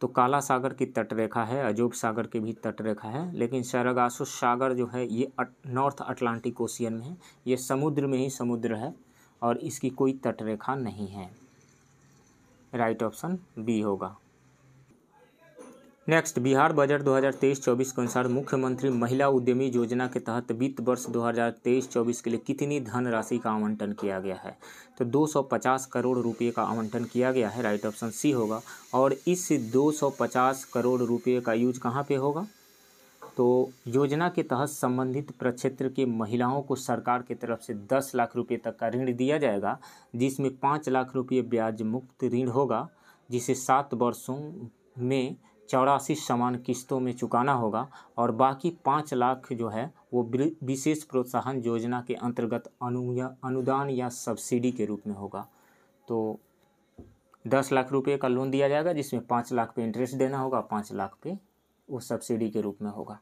तो काला सागर की तट रेखा है अजोब सागर की भी तट रेखा है लेकिन सरगासो सागर जो है ये अट, नॉर्थ अटलांटिक ओशियन में है ये समुद्र में ही समुद्र है और इसकी कोई तटरेखा नहीं है राइट ऑप्शन बी होगा नेक्स्ट बिहार बजट 2023-24 के अनुसार मुख्यमंत्री महिला उद्यमी योजना के तहत वित्त वर्ष 2023-24 के लिए कितनी धनराशि का आवंटन किया गया है तो 250 करोड़ रुपए का आवंटन किया गया है राइट ऑप्शन सी होगा और इस 250 करोड़ रुपए का यूज कहाँ पे होगा तो योजना के तहत संबंधित प्रक्षेत्र के महिलाओं को सरकार की तरफ से दस लाख रुपए तक का ऋण दिया जाएगा जिसमें पाँच लाख रुपये ब्याज मुक्त ऋण होगा जिसे सात वर्षों में चौरासी समान किस्तों में चुकाना होगा और बाकी पाँच लाख जो है वो विशेष प्रोत्साहन योजना के अंतर्गत अनु या अनुदान या सब्सिडी के रूप में होगा तो दस लाख रुपए का लोन दिया जाएगा जिसमें पाँच लाख पे इंटरेस्ट देना होगा पाँच लाख पे वो सब्सिडी के रूप में होगा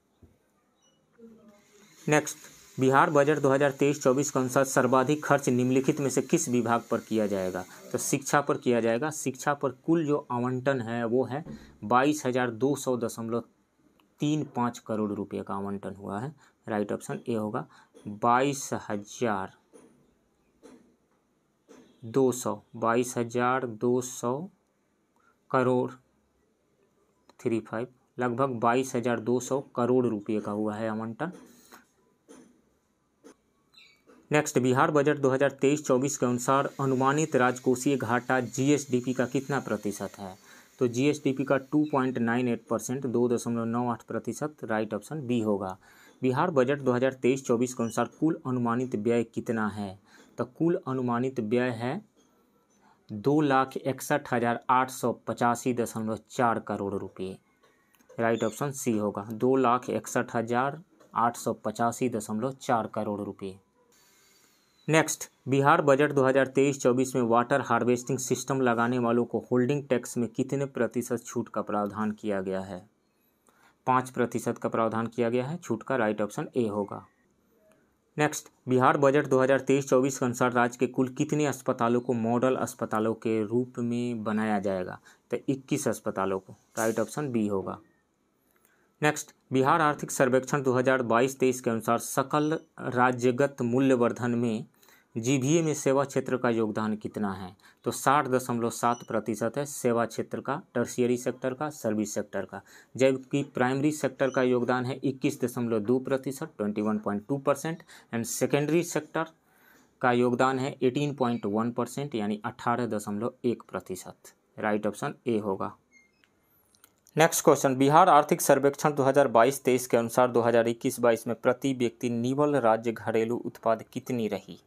नेक्स्ट बिहार बजट 2023-24 के अनुसार सर्वाधिक खर्च निम्नलिखित में से किस विभाग पर किया जाएगा तो शिक्षा पर किया जाएगा शिक्षा पर कुल जो आवंटन है वो है बाईस हज़ार दो सौ दशमलव तीन पाँच करोड़ रुपये का आवंटन हुआ है राइट ऑप्शन ए होगा बाईस हजार दो सौ बाईस हजार दो सौ करोड़ थ्री फाइव लगभग बाईस हजार दो सौ करोड़ रुपये का हुआ है आवंटन नेक्स्ट बिहार बजट 2023-24 के अनुसार अनुमानित राजकोषीय घाटा जीएसडीपी का कितना प्रतिशत है तो जीएसडीपी का 2.98 परसेंट दो दशमलव नौ आठ प्रतिशत राइट ऑप्शन बी होगा बिहार बजट 2023-24 के अनुसार कुल अनुमानित व्यय कितना है तो कुल अनुमानित व्यय है दो लाख इकसठ हज़ार आठ सौ पचासी दशमलव चार करोड़ रुपये राइट ऑप्शन सी होगा दो लाख इकसठ हज़ार आठ सौ पचासी दशमलव चार करोड़ रुपये नेक्स्ट बिहार बजट 2023-24 में वाटर हार्वेस्टिंग सिस्टम लगाने वालों को होल्डिंग टैक्स में कितने प्रतिशत छूट का प्रावधान किया गया है पाँच प्रतिशत का प्रावधान किया गया है छूट का राइट ऑप्शन ए होगा नेक्स्ट बिहार बजट 2023-24 के अनुसार राज्य के कुल कितने अस्पतालों को मॉडल अस्पतालों के रूप में बनाया जाएगा तो 21 अस्पतालों को राइट ऑप्शन बी होगा नेक्स्ट बिहार आर्थिक सर्वेक्षण 2022-23 के अनुसार सकल राज्यगत मूल्यवर्धन में जी में सेवा क्षेत्र का योगदान कितना है तो साठ दशमलव सात प्रतिशत है सेवा क्षेत्र का टर्सियरी सेक्टर का सर्विस सेक्टर का जबकि प्राइमरी सेक्टर का योगदान है इक्कीस दशमलव दो प्रतिशत twenty one point two percent and secondary sector का योगदान है एटीन पॉइंट वन परसेंट यानी अठारह दशमलव एक प्रतिशत राइट ऑप्शन ए होगा नेक्स्ट क्वेश्चन बिहार आर्थिक सर्वेक्षण 2022-23 के अनुसार 2021-22 में प्रति व्यक्ति निवल राज्य घरेलू उत्पाद कितनी रही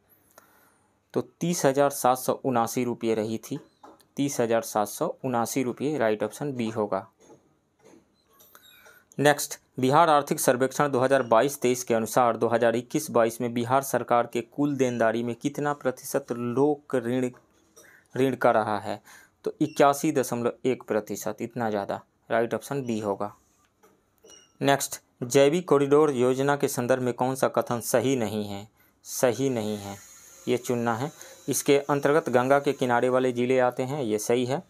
तो तीस हज़ार सात सौ उनासी रुपये रही थी तीस हज़ार सात सौ उनासी रुपये राइट ऑप्शन बी होगा नेक्स्ट बिहार आर्थिक सर्वेक्षण 2022-23 के अनुसार 2021-22 में बिहार सरकार के कुल देनदारी में कितना प्रतिशत लोक ऋण ऋण का रहा है तो इक्यासी दशमलव एक प्रतिशत इतना ज़्यादा राइट ऑप्शन बी होगा नेक्स्ट जैविक कॉरिडोर योजना के संदर्भ में कौन सा कथन सही नहीं है सही नहीं है ये चुनना है इसके अंतर्गत गंगा के किनारे वाले ज़िले आते हैं ये सही है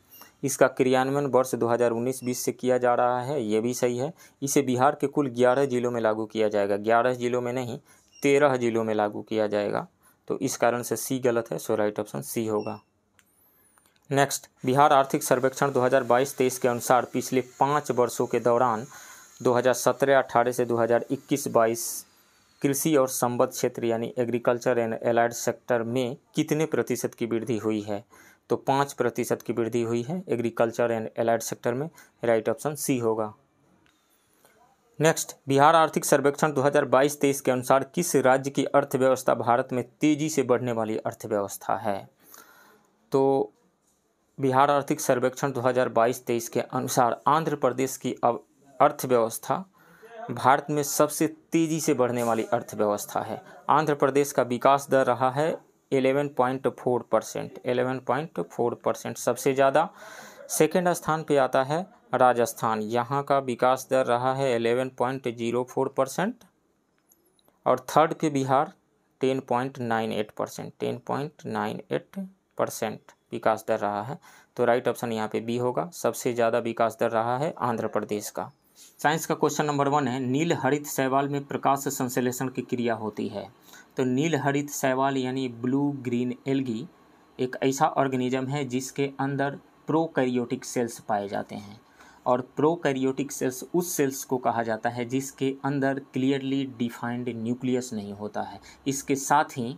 इसका क्रियान्वयन वर्ष 2019-20 से किया जा रहा है ये भी सही है इसे बिहार के कुल 11 जिलों में लागू किया जाएगा 11 जिलों में नहीं 13 जिलों में लागू किया जाएगा तो इस कारण से सी गलत है सो राइट ऑप्शन सी होगा नेक्स्ट बिहार आर्थिक सर्वेक्षण 2022-23 के अनुसार पिछले पाँच वर्षों के दौरान 2017-18 से 2021-22 कृषि और संबद्ध क्षेत्र यानी एग्रीकल्चर एंड एलाइड सेक्टर में कितने प्रतिशत की वृद्धि हुई है तो पाँच प्रतिशत की वृद्धि हुई है एग्रीकल्चर एंड एलाइड सेक्टर में राइट ऑप्शन सी होगा नेक्स्ट बिहार आर्थिक सर्वेक्षण 2022-23 के अनुसार किस राज्य की अर्थव्यवस्था भारत में तेजी से बढ़ने वाली अर्थव्यवस्था है तो बिहार आर्थिक सर्वेक्षण 2022-23 के अनुसार आंध्र प्रदेश की अब अर्थव्यवस्था भारत में सबसे तेज़ी से बढ़ने वाली अर्थव्यवस्था है आंध्र प्रदेश का विकास दर रहा है 11.4 परसेंट फोर परसेंट सबसे ज़्यादा सेकेंड स्थान पे आता है राजस्थान यहाँ का विकास दर रहा है 11.04 परसेंट और थर्ड पे बिहार 10.98 परसेंट 10.98 परसेंट विकास दर रहा है तो राइट ऑप्शन यहाँ पे बी होगा सबसे ज़्यादा विकास दर रहा है आंध्र प्रदेश का साइंस का क्वेश्चन नंबर वन है नील हरित शैवाल में प्रकाश संश्लेषण की क्रिया होती है तो नील हरित शैवाल यानी ब्लू ग्रीन एल्गी एक ऐसा ऑर्गेनिज्म है जिसके अंदर प्रोकैरियोटिक सेल्स पाए जाते हैं और प्रोकैरियोटिक सेल्स उस सेल्स को कहा जाता है जिसके अंदर क्लियरली डिफाइंड न्यूक्लियस नहीं होता है इसके साथ ही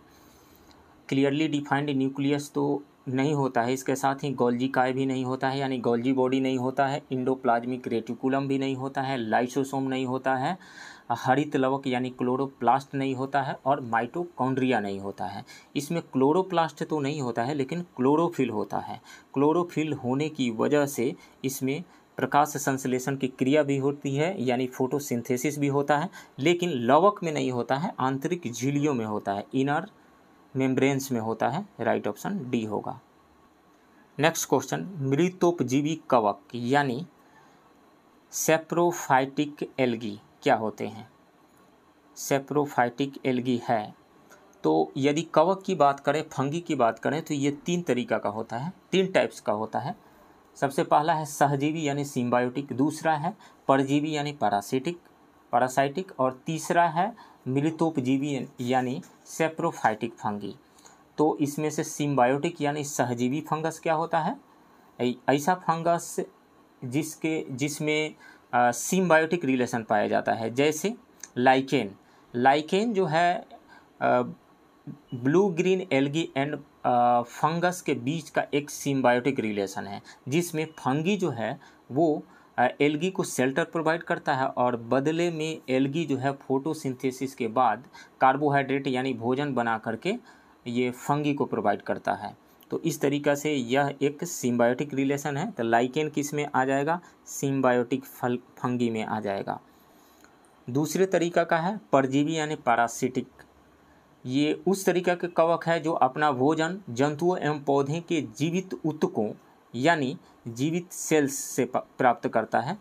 क्लियरली डिफाइंड न्यूक्लियस तो नहीं होता है इसके साथ ही गोल्जी काय भी नहीं होता है यानी गोल्जी बॉडी नहीं होता है इंडोप्लाज्मिक रेटिकुलम भी नहीं होता है लाइसोसोम नहीं होता है हरित लवक यानी क्लोरोप्लास्ट नहीं होता है और माइटोकॉन्ड्रिया नहीं होता है इसमें क्लोरोप्लास्ट तो नहीं होता है लेकिन क्लोरोफिल होता है क्लोरोफिल होने की वजह से इसमें प्रकाश संश्लेषण की क्रिया भी होती है यानी फोटोसिंथेसिस भी होता है लेकिन लवक में नहीं होता है आंतरिक झीलियों में होता है इनर मेम्ब्रेन्स में होता है राइट ऑप्शन डी होगा नेक्स्ट क्वेश्चन मृतोपजीवी कवक यानी सेप्रोफाइटिक एल्गी क्या होते हैं सेप्रोफाइटिक एल्गी है तो यदि कवक की बात करें फंगी की बात करें तो ये तीन तरीका का होता है तीन टाइप्स का होता है सबसे पहला है सहजीवी यानी सिम्बायोटिक दूसरा है परजीवी यानी पैरासिटिक पैरासाइटिक और तीसरा है मृतोपजीवी यानी सेप्रोफाइटिक फंगी तो इसमें से सिम्बायोटिक यानी सहजीवी फंगस क्या होता है ऐसा फंगस जिसके जिसमें सिम्बायोटिक रिलेशन पाया जाता है जैसे लाइकेन लाइकेन जो है blue green algae and fungus के बीच का एक सिम्बायोटिक रिलेशन है जिसमें फंगी जो है वो एलगी को शेल्टर प्रोवाइड करता है और बदले में एलगी जो है फोटोसिंथेसिस के बाद कार्बोहाइड्रेट यानी भोजन बना करके ये फंगी को प्रोवाइड करता है तो इस तरीका से यह एक सिम्बायोटिक रिलेशन है तो लाइकेन किस में आ जाएगा सिम्बायोटिक फल फंगी में आ जाएगा दूसरे तरीका का है परजीवी यानी पैरासिटिक ये उस तरीका के कवक है जो अपना भोजन जंतुओं एवं पौधे के जीवित उत्तकों यानी जीवित सेल्स से प्राप्त करता है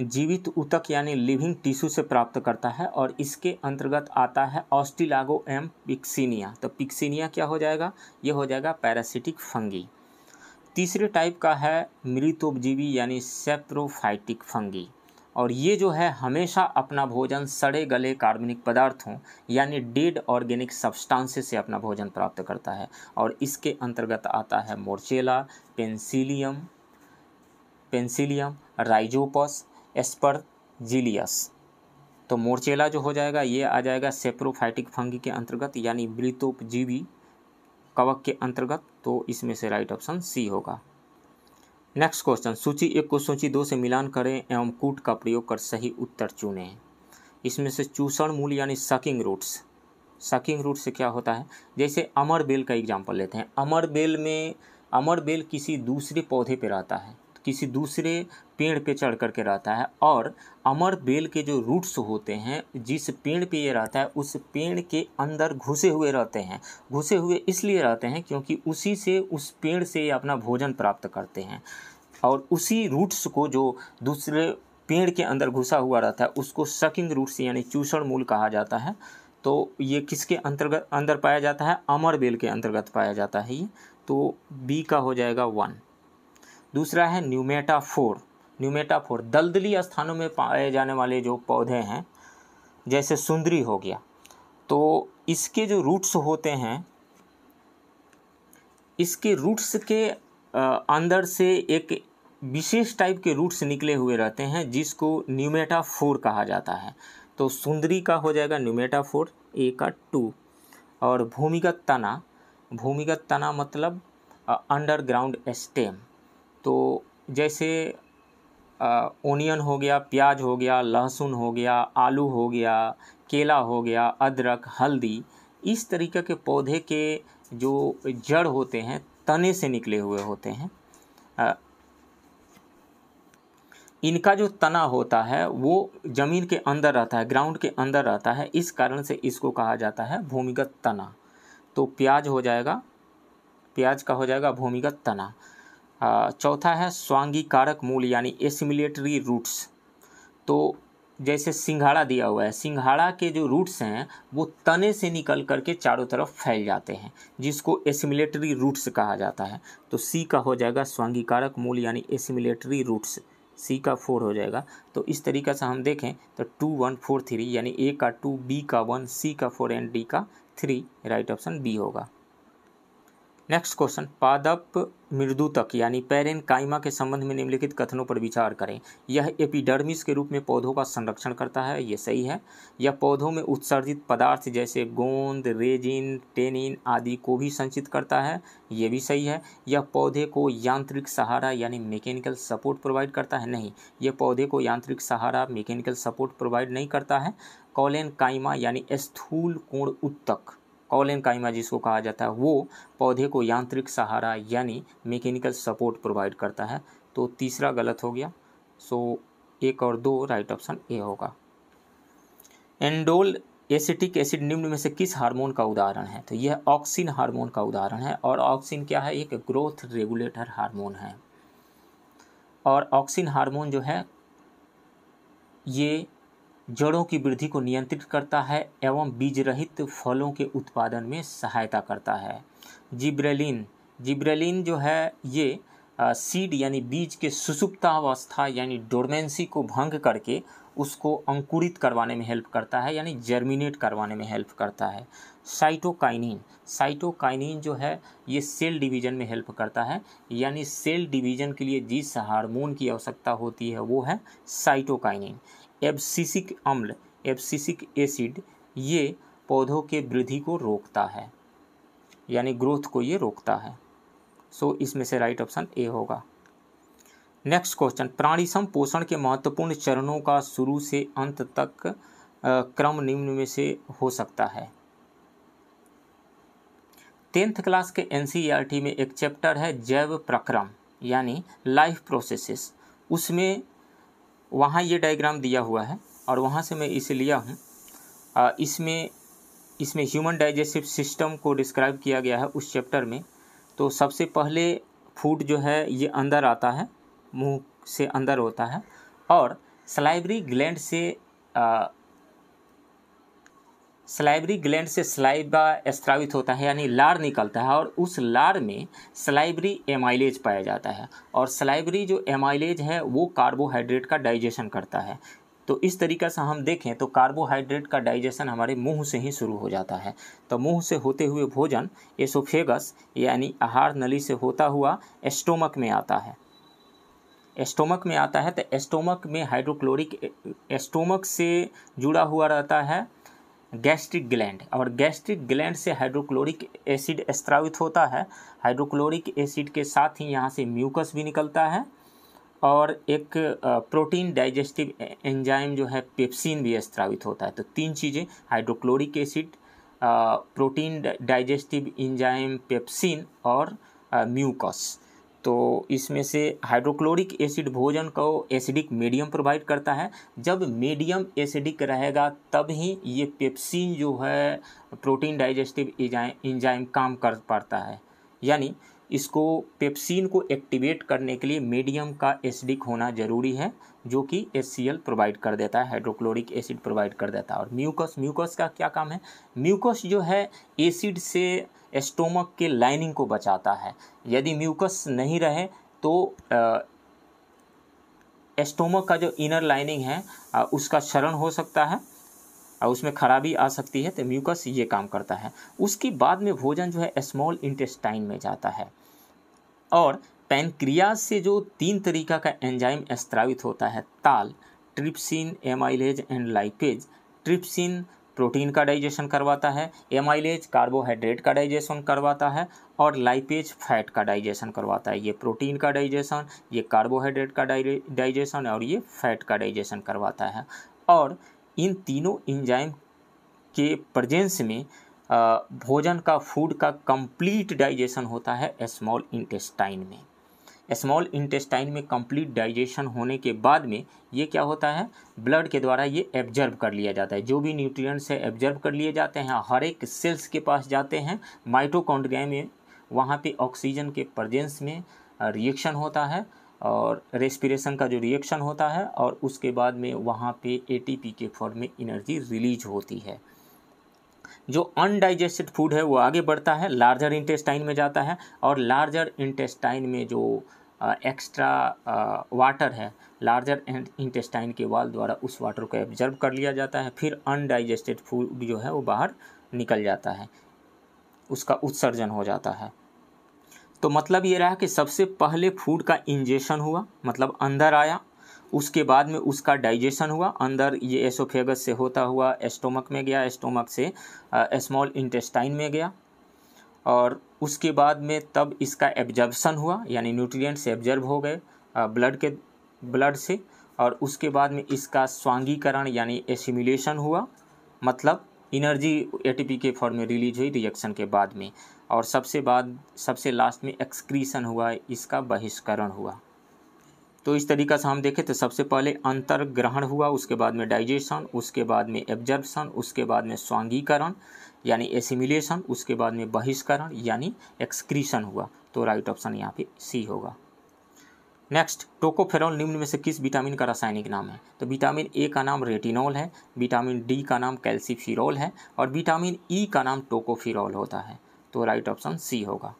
जीवित ऊतक यानी लिविंग टिश्यू से प्राप्त करता है और इसके अंतर्गत आता है ऑस्टिलागो एम पिक्सिनिया तो पिक्सिनिया क्या हो जाएगा ये हो जाएगा पैरासिटिक फंगी तीसरे टाइप का है मृतोपजीवी यानी सेप्रोफाइटिक फंगी और ये जो है हमेशा अपना भोजन सड़े गले कार्बनिक पदार्थों यानी डेड ऑर्गेनिक सब्सटांसेस से अपना भोजन प्राप्त करता है और इसके अंतर्गत आता है Morchella Penicillium Penicillium Rhizopus Aspergillus तो मोर्चेला जो हो जाएगा ये आ जाएगा सेप्रोफाइटिक फंगी के अंतर्गत यानी मृतोपजीवी कवक के अंतर्गत तो इसमें से राइट ऑप्शन सी होगा नेक्स्ट क्वेश्चन सूची एक को सूची दो से मिलान करें एवं कूट का प्रयोग कर सही उत्तर चुनें इसमें से चूषण मूल यानी सकिंग रूट्स सकिंग रूट से क्या होता है जैसे अमर बेल का एग्जाम्पल लेते हैं अमर बेल में अमर बेल किसी दूसरे पौधे पर रहता है किसी दूसरे पेड़ पे चढ़ करके रहता है और अमर बेल के जो रूट्स होते हैं जिस पेड़ पे ये रहता है उस पेड़ के अंदर घुसे हुए रहते हैं घुसे हुए इसलिए रहते हैं क्योंकि उसी से उस पेड़ से ये अपना भोजन प्राप्त करते हैं और उसी रूट्स को जो दूसरे पेड़ के अंदर घुसा हुआ रहता है उसको सकिंग रूट्स यानी चूषण मूल कहा जाता है तो ये किसके अंतर्गत अंदर पाया जाता है अमर बेल के अंतर्गत पाया जाता है ये तो बी का हो जाएगा वन दूसरा है न्यूमेटा फोर न्यूमेटा फोर दलदली स्थानों में पाए जाने वाले जो पौधे हैं जैसे सुंदरी हो गया तो इसके जो रूट्स होते हैं इसके रूट्स के अंदर से एक विशेष टाइप के रूट्स निकले हुए रहते हैं जिसको न्यूमेटा फोर कहा जाता है तो सुंदरी का हो जाएगा न्यूमेटा फोर ए का टू और भूमिगत तना भूमिगत तना मतलब अंडरग्राउंड स्टेम तो जैसे ओनियन हो गया प्याज हो गया लहसुन हो गया आलू हो गया केला हो गया अदरक हल्दी इस तरीके के पौधे के जो जड़ होते हैं तने से निकले हुए होते हैं इनका जो तना होता है वो ज़मीन के अंदर रहता है ग्राउंड के अंदर रहता है इस कारण से इसको कहा जाता है भूमिगत तना तो प्याज हो जाएगा प्याज का हो जाएगा भूमिगत तना हाँ, चौथा है स्वांगीकारक मूल यानी एसिमिलेटरी रूट्स तो जैसे सिंघाड़ा दिया हुआ है सिंघाड़ा के जो रूट्स हैं वो तने से निकल करके चारों तरफ फैल जाते हैं जिसको एसिमिलेटरी रूट्स कहा जाता है तो सी का हो जाएगा स्वांगीकारक मूल यानी एसिमिलेटरी रूट्स सी का फोर हो जाएगा तो इस तरीका से हम देखें तो टू वन फोर थ्री यानी ए का टू बी का वन सी का फोर एंड डी का थ्री राइट ऑप्शन बी होगा नेक्स्ट क्वेश्चन पादप मृदु तक यानी पेरेन काइमा के संबंध में निम्नलिखित कथनों पर विचार करें यह एपिडर्मिस के रूप में पौधों का संरक्षण करता है ये सही है यह पौधों में उत्सर्जित पदार्थ जैसे गोंद रेजिन टेनिन आदि को भी संचित करता है ये भी सही है यह पौधे को यांत्रिक सहारा यानी मैकेनिकल सपोर्ट प्रोवाइड करता है नहीं यह पौधे को यांत्रिक सहारा मैकेनिकल सपोर्ट प्रोवाइड नहीं करता है कॉलेन काइमा यानी स्थूल कोण उत्तक कॉलन काइमा जिसको कहा जाता है वो पौधे को यांत्रिक सहारा यानी मैकेनिकल सपोर्ट प्रोवाइड करता है तो तीसरा गलत हो गया सो एक और दो राइट ऑप्शन ए होगा एंडोल एसिटिक एसिड निम्न में से किस हार्मोन का उदाहरण है तो यह ऑक्सिन हार्मोन का उदाहरण है और ऑक्सिन क्या है एक ग्रोथ रेगुलेटर हार्मोन है और ऑक्सिन हार्मोन जो है ये जड़ों की वृद्धि को नियंत्रित करता है एवं बीज रहित फलों के उत्पादन में सहायता करता है जिब्रेलिन जिब्रेलिन जो है ये आ, सीड यानी बीज के सुसुप्तावस्था यानी डोरमेंसी को भंग करके उसको अंकुरित करवाने में हेल्प करता है यानी जर्मिनेट करवाने में हेल्प करता है साइटोकाइनिन साइटोकाइनिन जो है ये सेल डिवीजन में हेल्प करता है यानी सेल डिवीजन के लिए जिस हार्मोन की आवश्यकता होती है वो है साइटोकाइनिन एब्सिसिक अम्ल एब्सिसिक एसिड ये पौधों के वृद्धि को रोकता है यानी ग्रोथ को ये रोकता है सो so, इसमें से राइट ऑप्शन ए होगा नेक्स्ट क्वेश्चन सम पोषण के महत्वपूर्ण चरणों का शुरू से अंत तक क्रम निम्न में से हो सकता है टेंथ क्लास के एन e में एक चैप्टर है जैव प्रक्रम यानी लाइफ प्रोसेसेस उसमें वहाँ ये डायग्राम दिया हुआ है और वहाँ से मैं इसे लिया हूँ इसमें इसमें ह्यूमन डाइजेस्टिव सिस्टम को डिस्क्राइब किया गया है उस चैप्टर में तो सबसे पहले फूड जो है ये अंदर आता है मुंह से अंदर होता है और सलाइवरी ग्लैंड से आ, स्लाइबरी ग्लैंड से स्लाइबा स्त्रावित होता है यानी लार निकलता है और उस लार में स्लाइबरी एमाइलेज पाया जाता है और स्लाइबरी जो एमाइलेज है वो कार्बोहाइड्रेट का डाइजेशन करता है तो इस तरीका से हम देखें तो कार्बोहाइड्रेट का डाइजेशन हमारे मुंह से ही शुरू हो जाता है तो मुंह से होते हुए भोजन एसोफेगस यानी आहार नली से होता हुआ एस्टोमक में आता है एस्टोमक में आता है तो एस्टोमक में हाइड्रोक्लोरिक एस्टोमक से जुड़ा हुआ रहता है गैस्ट्रिक ग्लैंड और गैस्ट्रिक ग्लैंड से हाइड्रोक्लोरिक एसिड स्त्रावित होता है हाइड्रोक्लोरिक एसिड के साथ ही यहाँ से म्यूकस भी निकलता है और एक प्रोटीन डाइजेस्टिव एंजाइम जो है पेप्सिन भी स्त्रावित होता है तो तीन चीज़ें hydrochloric acid protein digestive enzyme pepsin और म्यूकस तो इसमें से हाइड्रोक्लोरिक एसिड भोजन को एसिडिक मीडियम प्रोवाइड करता है जब मीडियम एसिडिक रहेगा तब ही ये पेप्सिन जो है प्रोटीन डाइजेस्टिव इंजाइम काम कर पाता है यानी इसको पेप्सिन को एक्टिवेट करने के लिए मीडियम का एसिडिक होना ज़रूरी है जो कि एस प्रोवाइड कर देता है हाइड्रोक्लोरिक एसिड प्रोवाइड कर देता है और म्यूकस म्यूकस का क्या काम है म्यूकस जो है एसिड से स्टोमक के लाइनिंग को बचाता है यदि म्यूकस नहीं रहे तो स्टोमक का जो इनर लाइनिंग है उसका क्षरण हो सकता है और उसमें खराबी आ सकती है तो म्यूकस ये काम करता है उसके बाद में भोजन जो है स्मॉल इंटेस्टाइन में जाता है और पैनक्रिया से जो तीन तरीका का एंजाइम स्त्रावित होता है ताल trypsin amylase and lipase trypsin protein का डाइजेशन करवाता है एमाइलेज कार्बोहाइड्रेट का डाइजेशन करवाता है और लाइपेज फैट का डाइजेशन करवाता है ये प्रोटीन का डाइजेशन ये कार्बोहाइड्रेट का डाइजेशन और ये फैट का डाइजेशन करवाता है और इन तीनों इंजाइम के प्रजेंस में भोजन का फूड का कंप्लीट डाइजेशन होता है स्मॉल इंटेस्टाइन में स्मॉल इंटेस्टाइन में कंप्लीट डाइजेशन होने के बाद में ये क्या होता है ब्लड के द्वारा ये एब्जर्व कर लिया जाता है जो भी न्यूट्रिएंट्स है एब्जर्व कर लिए जाते हैं हर एक सेल्स के पास जाते हैं माइटोकॉन्ड्रिया में वहाँ पे ऑक्सीजन के प्रजेंस में रिएक्शन होता है और रेस्पिरेशन का जो रिएक्शन होता है और उसके बाद में वहाँ पर ए के फॉर्म में इनर्जी रिलीज होती है जो अनडाइजेस्टेड फूड है वो आगे बढ़ता है लार्जर इंटेस्टाइन में जाता है और लार्जर इंटेस्टाइन में जो एक्स्ट्रा वाटर है लार्जर इंटेस्टाइन के वाल द्वारा उस वाटर को एब्जर्व कर लिया जाता है फिर अनडाइजेस्टेड फूड जो है वो बाहर निकल जाता है उसका उत्सर्जन हो जाता है तो मतलब ये रहा कि सबसे पहले फूड का इंजेशन हुआ मतलब अंदर आया उसके बाद में उसका डाइजेशन हुआ अंदर ये एसोफेगस से होता हुआ एस्टोमक में गया एस्टोमक से स्मॉल इंटेस्टाइन में गया और उसके बाद में तब इसका एब्जर्बसन हुआ यानी न्यूट्रिएंट्स एब्जर्ब हो गए ब्लड के ब्लड से और उसके बाद में इसका स्वांगीकरण यानी एसिमुलेशन हुआ मतलब इनर्जी एटीपी के फॉर्म में रिलीज हुई रिएक्शन के बाद में और सबसे बाद सबसे लास्ट में एक्सक्रीशन हुआ इसका बहिष्करण हुआ तो इस तरीका से हम देखें तो सबसे पहले अंतर ग्रहण हुआ उसके बाद में डाइजेशन उसके बाद में एब्जर्बसन उसके बाद में स्वांगीकरण यानी एसिमिलेशन उसके बाद में बहिष्करण यानी एक्सक्रीशन हुआ तो राइट ऑप्शन यहाँ पे सी होगा नेक्स्ट टोकोफेरॉल निम्न में से किस विटामिन का रासायनिक नाम है तो विटामिन ए का नाम रेटिनॉल है विटामिन डी का नाम कैल्सीफिरॉल है और विटामिन ई e का नाम टोकोफिरॉल होता है तो राइट ऑप्शन सी होगा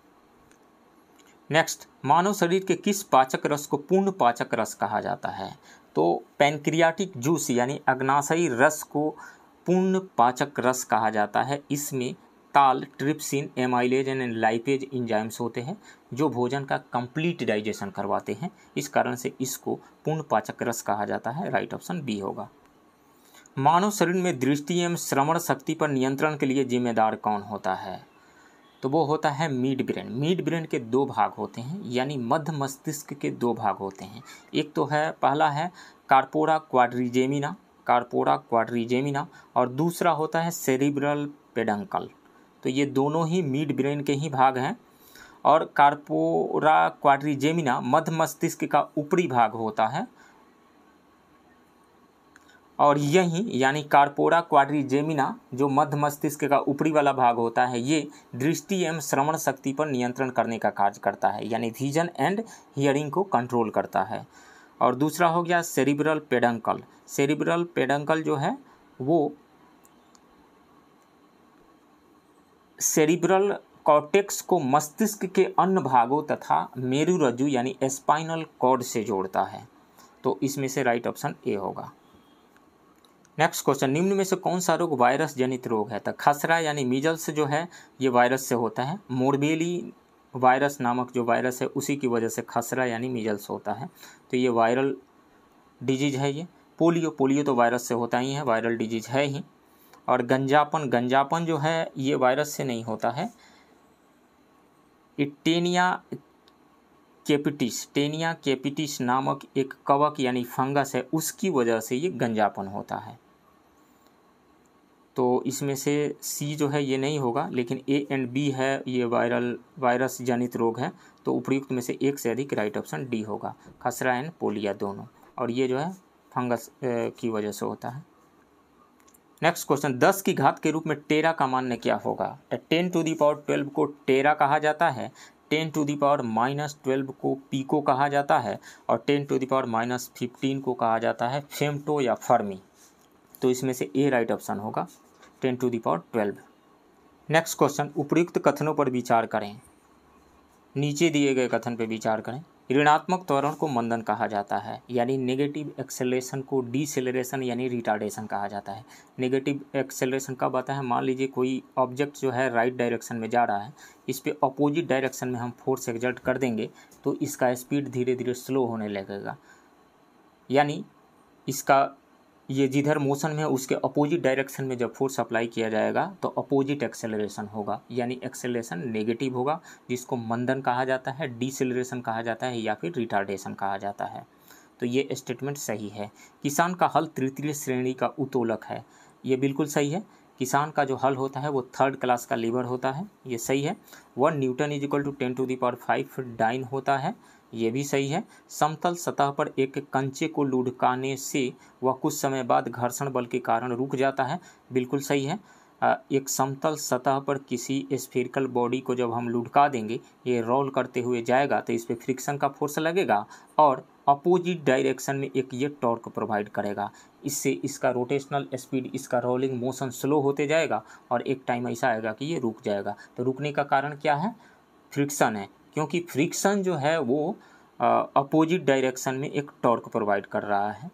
नेक्स्ट मानव शरीर के किस पाचक रस को पूर्ण पाचक रस कहा जाता है तो पैनक्रियाटिक जूस यानी अग्नाशयी रस को पूर्ण पाचक रस कहा जाता है इसमें ताल trypsin amylase and lipase enzymes होते हैं जो भोजन का कंप्लीट डाइजेशन करवाते हैं इस कारण से इसको पूर्ण पाचक रस कहा जाता है राइट ऑप्शन बी होगा मानव शरीर में दृष्टि एवं श्रवण शक्ति पर नियंत्रण के लिए जिम्मेदार कौन होता है तो वो होता है मिड ब्रेन मिड ब्रेन के दो भाग होते हैं यानी मध्य मस्तिष्क के दो भाग होते हैं एक तो है पहला है कार्पोरा क्वाड्रीजेमिना कारपोरा क्वाड्रीजेमिना और दूसरा होता है सेरिब्रल पेडंकल तो ये दोनों ही मिड ब्रेन के ही भाग हैं और कार्पोरा क्वाड्रीजेमिना मध्य मस्तिष्क का ऊपरी भाग होता है और यही यानी कार्पोरा क्वाड्रीजेमिना जो मध्य मस्तिष्क का ऊपरी वाला भाग होता है ये दृष्टि एवं श्रवण शक्ति पर नियंत्रण करने का कार्य करता है यानी विजन एंड हियरिंग को कंट्रोल करता है और दूसरा हो गया सेरिब्रल पेडंकल सेरिब्रल पेडंकल जो है वो सेरिब्रल कॉर्टेक्स को मस्तिष्क के अन्य भागों तथा मेरु रज्जु यानी स्पाइनल कॉर्ड से जोड़ता है तो इसमें से राइट ऑप्शन ए होगा नेक्स्ट क्वेश्चन निम्न में से कौन सा रोग वायरस जनित रोग है तो खसरा यानी मीजल्स जो है ये वायरस से होता है मोरबेली वायरस नामक जो वायरस है उसी की वजह से खसरा यानी मीजल्स होता है तो ये वायरल डिजीज है ये पोलियो पोलियो तो वायरस से होता ही है वायरल डिजीज है ही और गंजापन गंजापन जो है ये वायरस से नहीं होता है इटेनिया केपिटिस टेनिया केपिटिस नामक एक कवक यानी फंगस है उसकी वजह से ये गंजापन होता है तो इसमें से सी जो है ये नहीं होगा लेकिन ए एंड बी है ये वायरल वायरस जनित रोग है तो उपयुक्त में से एक से अधिक राइट ऑप्शन डी होगा खसरा एंड पोलिया दोनों और ये जो है फंगस की वजह से होता है नेक्स्ट क्वेश्चन दस की घात के रूप में टेरा का मान्य क्या होगा ten to the power twelve को टेरा कहा जाता है ten to the power minus twelve को पीको कहा जाता है और ten to the power minus fifteen को कहा जाता है फेमटो या फर्मी तो इसमें से ए राइट ऑप्शन होगा ten to the power twelve next question उपयुक्त कथनों पर विचार करें नीचे दिए गए कथन पर विचार करें ऋणात्मक त्वरण को मंदन कहा जाता है यानी नेगेटिव एक्सेलरेशन को डिसेलरेशन यानी रिटार्डेशन कहा जाता है नेगेटिव एक्सेलरेशन कब आता है मान लीजिए कोई ऑब्जेक्ट जो है राइट right डायरेक्शन में जा रहा है इस पर अपोजिट डायरेक्शन में हम फोर्स एग्जर्ट कर देंगे तो इसका स्पीड धीरे धीरे स्लो होने लगेगा यानी इसका ये जिधर मोशन में है उसके अपोजिट डायरेक्शन में जब फोर्स अप्लाई किया जाएगा तो अपोजिट एक्सेलरेशन होगा यानी एक्सेलरेशन नेगेटिव होगा जिसको मंदन कहा जाता है डिसलरेशन कहा जाता है या फिर रिटार्डेशन कहा जाता है तो ये स्टेटमेंट सही है किसान का हल तृतीय श्रेणी का उत्तोलक है ये बिल्कुल सही है किसान का जो हल होता है वो थर्ड क्लास का लीवर होता है ये सही है one newton is equal to ten to the power five dyne होता है ये भी सही है समतल सतह पर एक कंचे को लुढ़काने से वह कुछ समय बाद घर्षण बल के कारण रुक जाता है बिल्कुल सही है एक समतल सतह पर किसी स्फेरिकल बॉडी को जब हम लुढ़का देंगे ये रोल करते हुए जाएगा तो इस पर फ्रिक्शन का फोर्स लगेगा और अपोजिट डायरेक्शन में एक ये टॉर्क प्रोवाइड करेगा इससे इसका रोटेशनल स्पीड इसका रोलिंग मोशन स्लो होते जाएगा और एक टाइम ऐसा आएगा कि ये रुक जाएगा तो रुकने का कारण क्या है फ्रिक्शन है क्योंकि फ्रिक्शन जो है वो अपोजिट डायरेक्शन में एक टॉर्क प्रोवाइड कर रहा है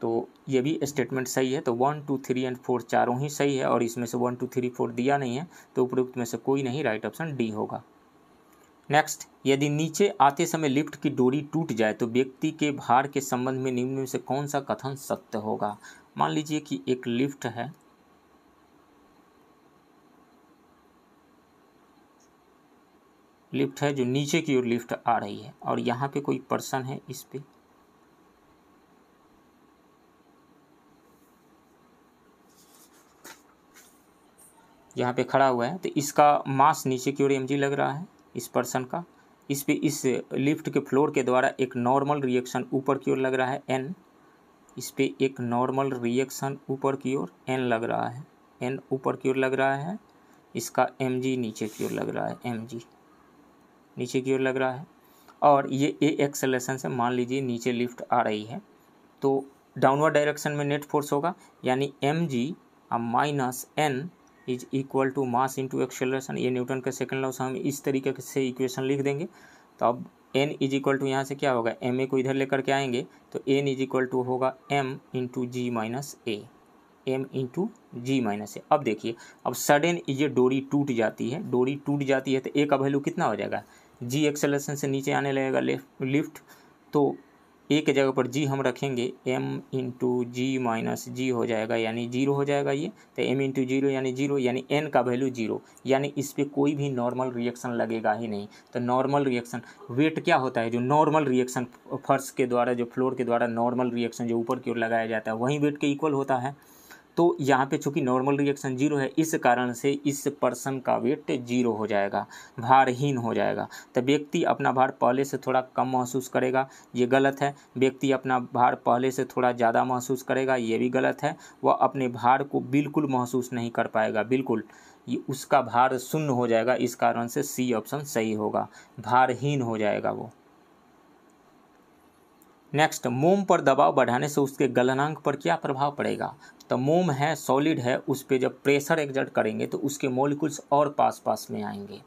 तो ये भी स्टेटमेंट सही है तो one two three and four चारों ही सही है और इसमें से वन टू थ्री फोर दिया नहीं है तो उपरोक्त में से कोई नहीं राइट ऑप्शन डी होगा नेक्स्ट यदि नीचे आते समय लिफ्ट की डोरी टूट जाए तो व्यक्ति के भार के संबंध में निम्न में से कौन सा कथन सत्य होगा मान लीजिए कि एक लिफ्ट है लिफ्ट है जो नीचे की ओर लिफ्ट आ रही है और यहाँ पे कोई पर्सन है इस पे यहाँ पे खड़ा हुआ है तो इसका मास नीचे की ओर एम लग रहा है इस पर्सन का इस पर इस लिफ्ट के फ्लोर के द्वारा एक नॉर्मल रिएक्शन ऊपर की ओर लग रहा है एन इस पर एक नॉर्मल रिएक्शन ऊपर की ओर एन लग रहा है एन ऊपर की ओर लग रहा है इसका एम नीचे की ओर लग रहा है एम नीचे की ओर लग रहा है और ये ए एक्सेलेशन से मान लीजिए नीचे लिफ्ट आ रही है तो डाउनवर्ड डायरेक्शन में नेट फोर्स होगा यानी M G minus N is equal to mass into acceleration ये न्यूटन के सेकंड लॉ से हम इस तरीके से इक्वेशन लिख देंगे तो अब एन इज इक्वल टू यहाँ से क्या होगा एम ए को इधर लेकर के आएंगे तो एन इज इक्वल टू होगा M into G minus A M into G minus है अब देखिए अब सडन ये डोरी टूट जाती है डोरी टूट जाती है तो ए का वैल्यू कितना हो जाएगा जी एक्सेलेशन से नीचे आने लगेगा लेफ्ट लिफ्ट तो ए के जगह पर जी हम रखेंगे M into G minus G हो जाएगा यानी जीरो हो जाएगा ये तो एम इंटू जीरो यानी जीरो यानी एन का वैल्यू जीरो यानी इस पर कोई भी नॉर्मल रिएक्शन लगेगा ही नहीं तो नॉर्मल रिएक्शन वेट क्या होता है जो नॉर्मल रिएक्शन फर्श के द्वारा जो फ्लोर के द्वारा नॉर्मल रिएक्शन जो ऊपर की ओर लगाया जाता है वहीं वेट के इक्वल होता है तो यहाँ पे चूँकि नॉर्मल रिएक्शन जीरो है इस कारण से इस पर्सन का वेट जीरो हो जाएगा भारहीन हो जाएगा तो व्यक्ति अपना भार पहले से थोड़ा कम महसूस करेगा ये गलत है व्यक्ति अपना भार पहले से थोड़ा ज़्यादा महसूस करेगा ये भी गलत है वह अपने भार को बिल्कुल महसूस नहीं कर पाएगा बिल्कुल ये उसका भार शून्य हो जाएगा इस कारण से सी ऑप्शन सही होगा भारहीन हो जाएगा वो नेक्स्ट मोम पर दबाव बढ़ाने से उसके गलनांक पर क्या प्रभाव पड़ेगा तो मोम है सॉलिड है उस पर जब प्रेशर एग्जर्ट करेंगे तो उसके मोलिकुल्स और पास पास में आएंगे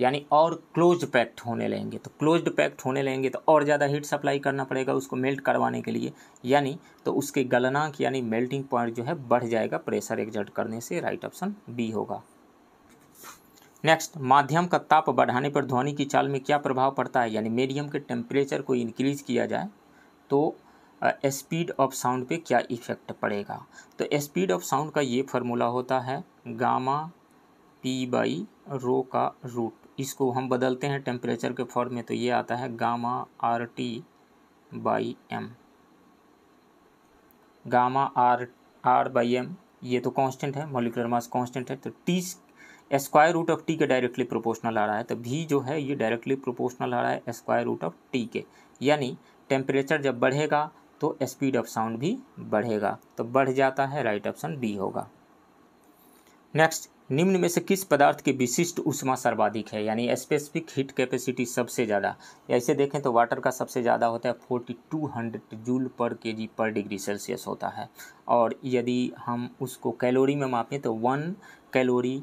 यानी और क्लोज पैक्ट होने लगेंगे तो क्लोज्ड पैक्ट होने लगेंगे तो और ज़्यादा हीट सप्लाई करना पड़ेगा उसको मेल्ट करवाने के लिए यानी तो उसके गलनांक यानी मेल्टिंग पॉइंट जो है बढ़ जाएगा प्रेशर एग्जर्ट करने से राइट ऑप्शन बी होगा नेक्स्ट माध्यम का ताप बढ़ाने पर ध्वनि की चाल में क्या प्रभाव पड़ता है यानी मीडियम के टेम्परेचर को इंक्रीज किया जाए तो स्पीड ऑफ साउंड पे क्या इफ़ेक्ट पड़ेगा तो स्पीड ऑफ साउंड का ये फार्मूला होता है गामा पी बाई रो का रूट इसको हम बदलते हैं टेम्परेचर के फॉर्म में तो ये आता है gamma R T by M gamma R R by M ये तो कांस्टेंट है मोलिकुलर मास कांस्टेंट है तो T square root of T के डायरेक्टली प्रोपोर्शनल आ रहा है तो भी जो है ये डायरेक्टली प्रोपोर्शनल आ रहा है स्क्वायर रूट ऑफ टी के यानी टेम्परेचर जब बढ़ेगा तो स्पीड ऑफ साउंड भी बढ़ेगा तो बढ़ जाता है राइट ऑप्शन बी होगा नेक्स्ट निम्न में से किस पदार्थ की विशिष्ट उष्मा सर्वाधिक है यानी स्पेसिफिक हीट कैपेसिटी सबसे ज़्यादा ऐसे देखें तो वाटर का सबसे ज़्यादा होता है फोर्टी टू हंड्रेड जूल पर के जी पर डिग्री सेल्सियस होता है और यदि हम उसको कैलोरी में मापें तो वन कैलोरी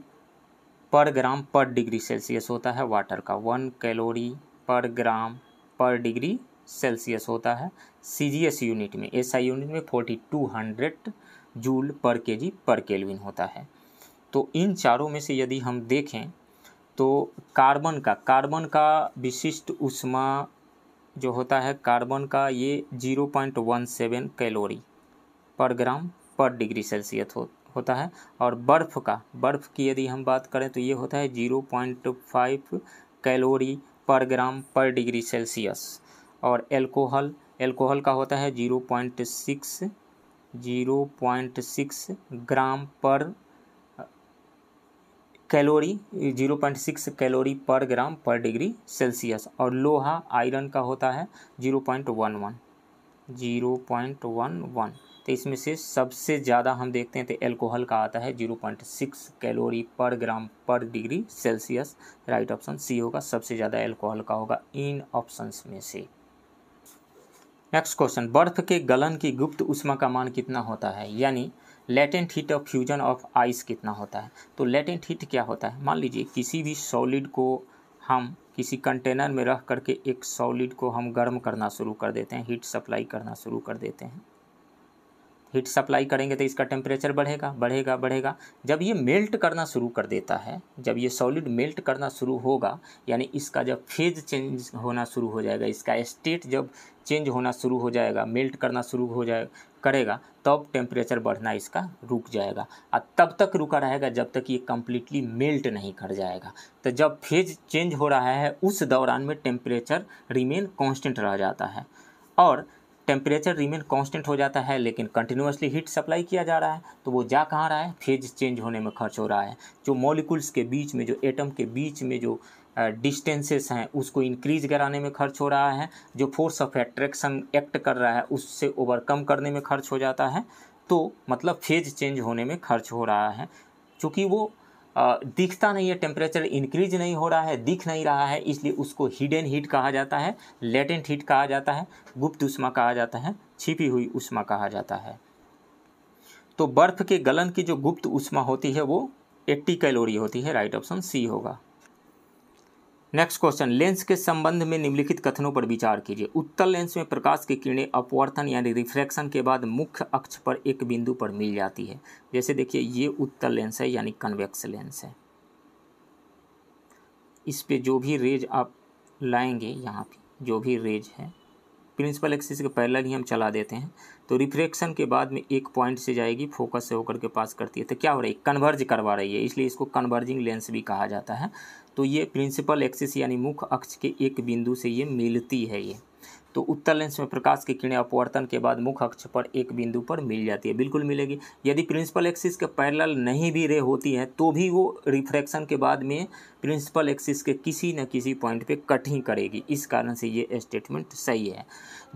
पर ग्राम पर डिग्री सेल्सियस होता है वाटर का वन कैलोरी पर ग्राम पर डिग्री सेल्सियस होता है सी यूनिट में एस यूनिट में फोर्टी टू हंड्रेड जूल पर केजी पर केल्विन होता है तो इन चारों में से यदि हम देखें तो कार्बन का कार्बन का विशिष्ट उष्मा जो होता है कार्बन का ये zero point one seven calorie पर ग्राम पर डिग्री सेल्सियस हो, होता है और बर्फ़ का बर्फ़ की यदि हम बात करें तो ये होता है जीरो पॉइंट फाइव कैलोरी पर ग्राम पर डिग्री सेल्सियस और एल्कोहल एल्कोहल का होता है zero point six zero point six gram पर calorie zero point six calorie पर ग्राम पर डिग्री सेल्सियस और लोहा आयरन का होता है zero point one one zero point one one तो इसमें से सबसे ज़्यादा हम देखते हैं तो एल्कोहल का आता है जीरो पॉइंट सिक्स कैलोरी पर ग्राम पर degree Celsius right option C होगा सबसे ज़्यादा एल्कोहल का होगा इन ऑप्शंस में से नेक्स्ट क्वेश्चन बर्फ के गलन की गुप्त उष्मा का मान कितना होता है यानी latent heat of fusion of ice कितना होता है तो लेटेंट हीट क्या होता है मान लीजिए किसी भी सॉलिड को हम किसी कंटेनर में रख करके एक सॉलिड को हम गर्म करना शुरू कर देते हैं हीट सप्लाई करना शुरू कर देते हैं हीट सप्लाई करेंगे तो इसका टेम्परेचर बढ़ेगा बढ़ेगा बढ़ेगा जब ये मेल्ट करना शुरू कर देता है जब ये सॉलिड मेल्ट करना शुरू होगा यानी इसका जब फेज चेंज होना शुरू हो जाएगा इसका स्टेट जब चेंज होना शुरू हो जाएगा मेल्ट करना शुरू हो जाए करेगा तब टेम्परेचर बढ़ना इसका रुक जाएगा और तब तक रुका रहेगा जब तक ये कम्प्लीटली मेल्ट नहीं कर जाएगा तो जब फेज चेंज हो रहा है उस दौरान में टेम्परेचर रिमेन कांस्टेंट रह जाता है और टेम्परेचर रिमेन कांस्टेंट हो जाता है लेकिन कंटिन्यूसली हीट सप्लाई किया जा रहा है तो वो जा कहाँ रहा है फेज चेंज होने में खर्च हो रहा है जो मॉलिकुल्स के बीच में जो एटम के बीच में जो डिस्टेंसेस हैं उसको इंक्रीज कराने में खर्च हो रहा है जो फोर्स ऑफ एट्रैक्शन एक्ट कर रहा है उससे ओवरकम करने में खर्च हो जाता है तो मतलब फेज चेंज होने में खर्च हो रहा है चूँकि वो दिखता नहीं है टेम्परेचर इंक्रीज नहीं हो रहा है दिख नहीं रहा है इसलिए उसको हिडन हीट कहा जाता है लेटेंट हीट कहा जाता है गुप्त उष्मा कहा जाता है छिपी हुई उष्मा कहा जाता है तो बर्फ के गलन की जो गुप्त उष्मा होती है वो एट्टी कैलोरी होती है राइट ऑप्शन सी होगा नेक्स्ट क्वेश्चन लेंस के संबंध में निम्नलिखित कथनों पर विचार कीजिए उत्तल लेंस में प्रकाश की किरणें अपवर्तन यानी रिफ्रैक्शन के बाद मुख्य अक्ष पर एक बिंदु पर मिल जाती है जैसे देखिए ये उत्तल लेंस है यानी कन्वेक्स लेंस है इस पे जो भी रेज आप लाएंगे यहाँ पे जो भी रेज है प्रिंसिपल एक्सिस के पहले ही हम चला देते हैं तो रिफ्रैक्शन के बाद में एक पॉइंट से जाएगी फोकस से होकर के पास करती है तो क्या हो रही है कन्वर्ज करवा रही है इसलिए इसको कन्वर्जिंग लेंस भी कहा जाता है तो ये प्रिंसिपल एक्सिस यानी मुख्य अक्ष के एक बिंदु से ये मिलती है ये तो उत्तर लेंस में प्रकाश की किरणें अपवर्तन के बाद मुख्य अक्ष पर एक बिंदु पर मिल जाती है बिल्कुल मिलेगी यदि प्रिंसिपल एक्सिस के पैरेलल नहीं भी रे होती है तो भी वो रिफ्रैक्शन के बाद में प्रिंसिपल एक्सिस के किसी न किसी पॉइंट पे कट ही करेगी इस कारण से ये स्टेटमेंट सही है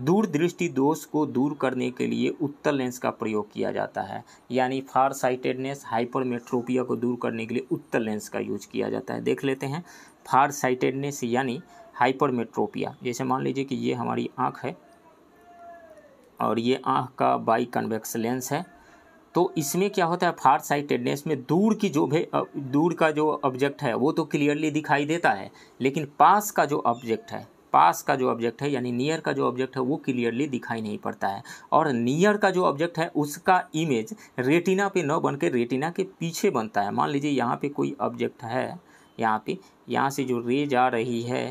दूरदृष्टि दोष को दूर करने के लिए उत्तर लेंस का प्रयोग किया जाता है यानी फार साइटेडनेस हाइपरमेट्रोपिया को दूर करने के लिए उत्तर लेंस का यूज किया जाता है देख लेते हैं फार साइटेडनेस यानी हाइपरमेट्रोपिया जैसे मान लीजिए कि ये हमारी आँख है और ये आँख का बाई कन्वेक्स लेंस है तो इसमें क्या होता है फार साइटेडनेस में दूर की जो भी दूर का जो ऑब्जेक्ट है वो तो क्लियरली दिखाई देता है लेकिन पास का जो ऑब्जेक्ट है पास का जो ऑब्जेक्ट है यानी नियर का जो ऑब्जेक्ट है वो क्लियरली दिखाई नहीं पड़ता है और नियर का जो ऑब्जेक्ट है उसका इमेज रेटिना पे न बन के रेटिना के पीछे बनता है मान लीजिए यहाँ पे कोई ऑब्जेक्ट है यहाँ पे यहाँ से जो रे जा रही है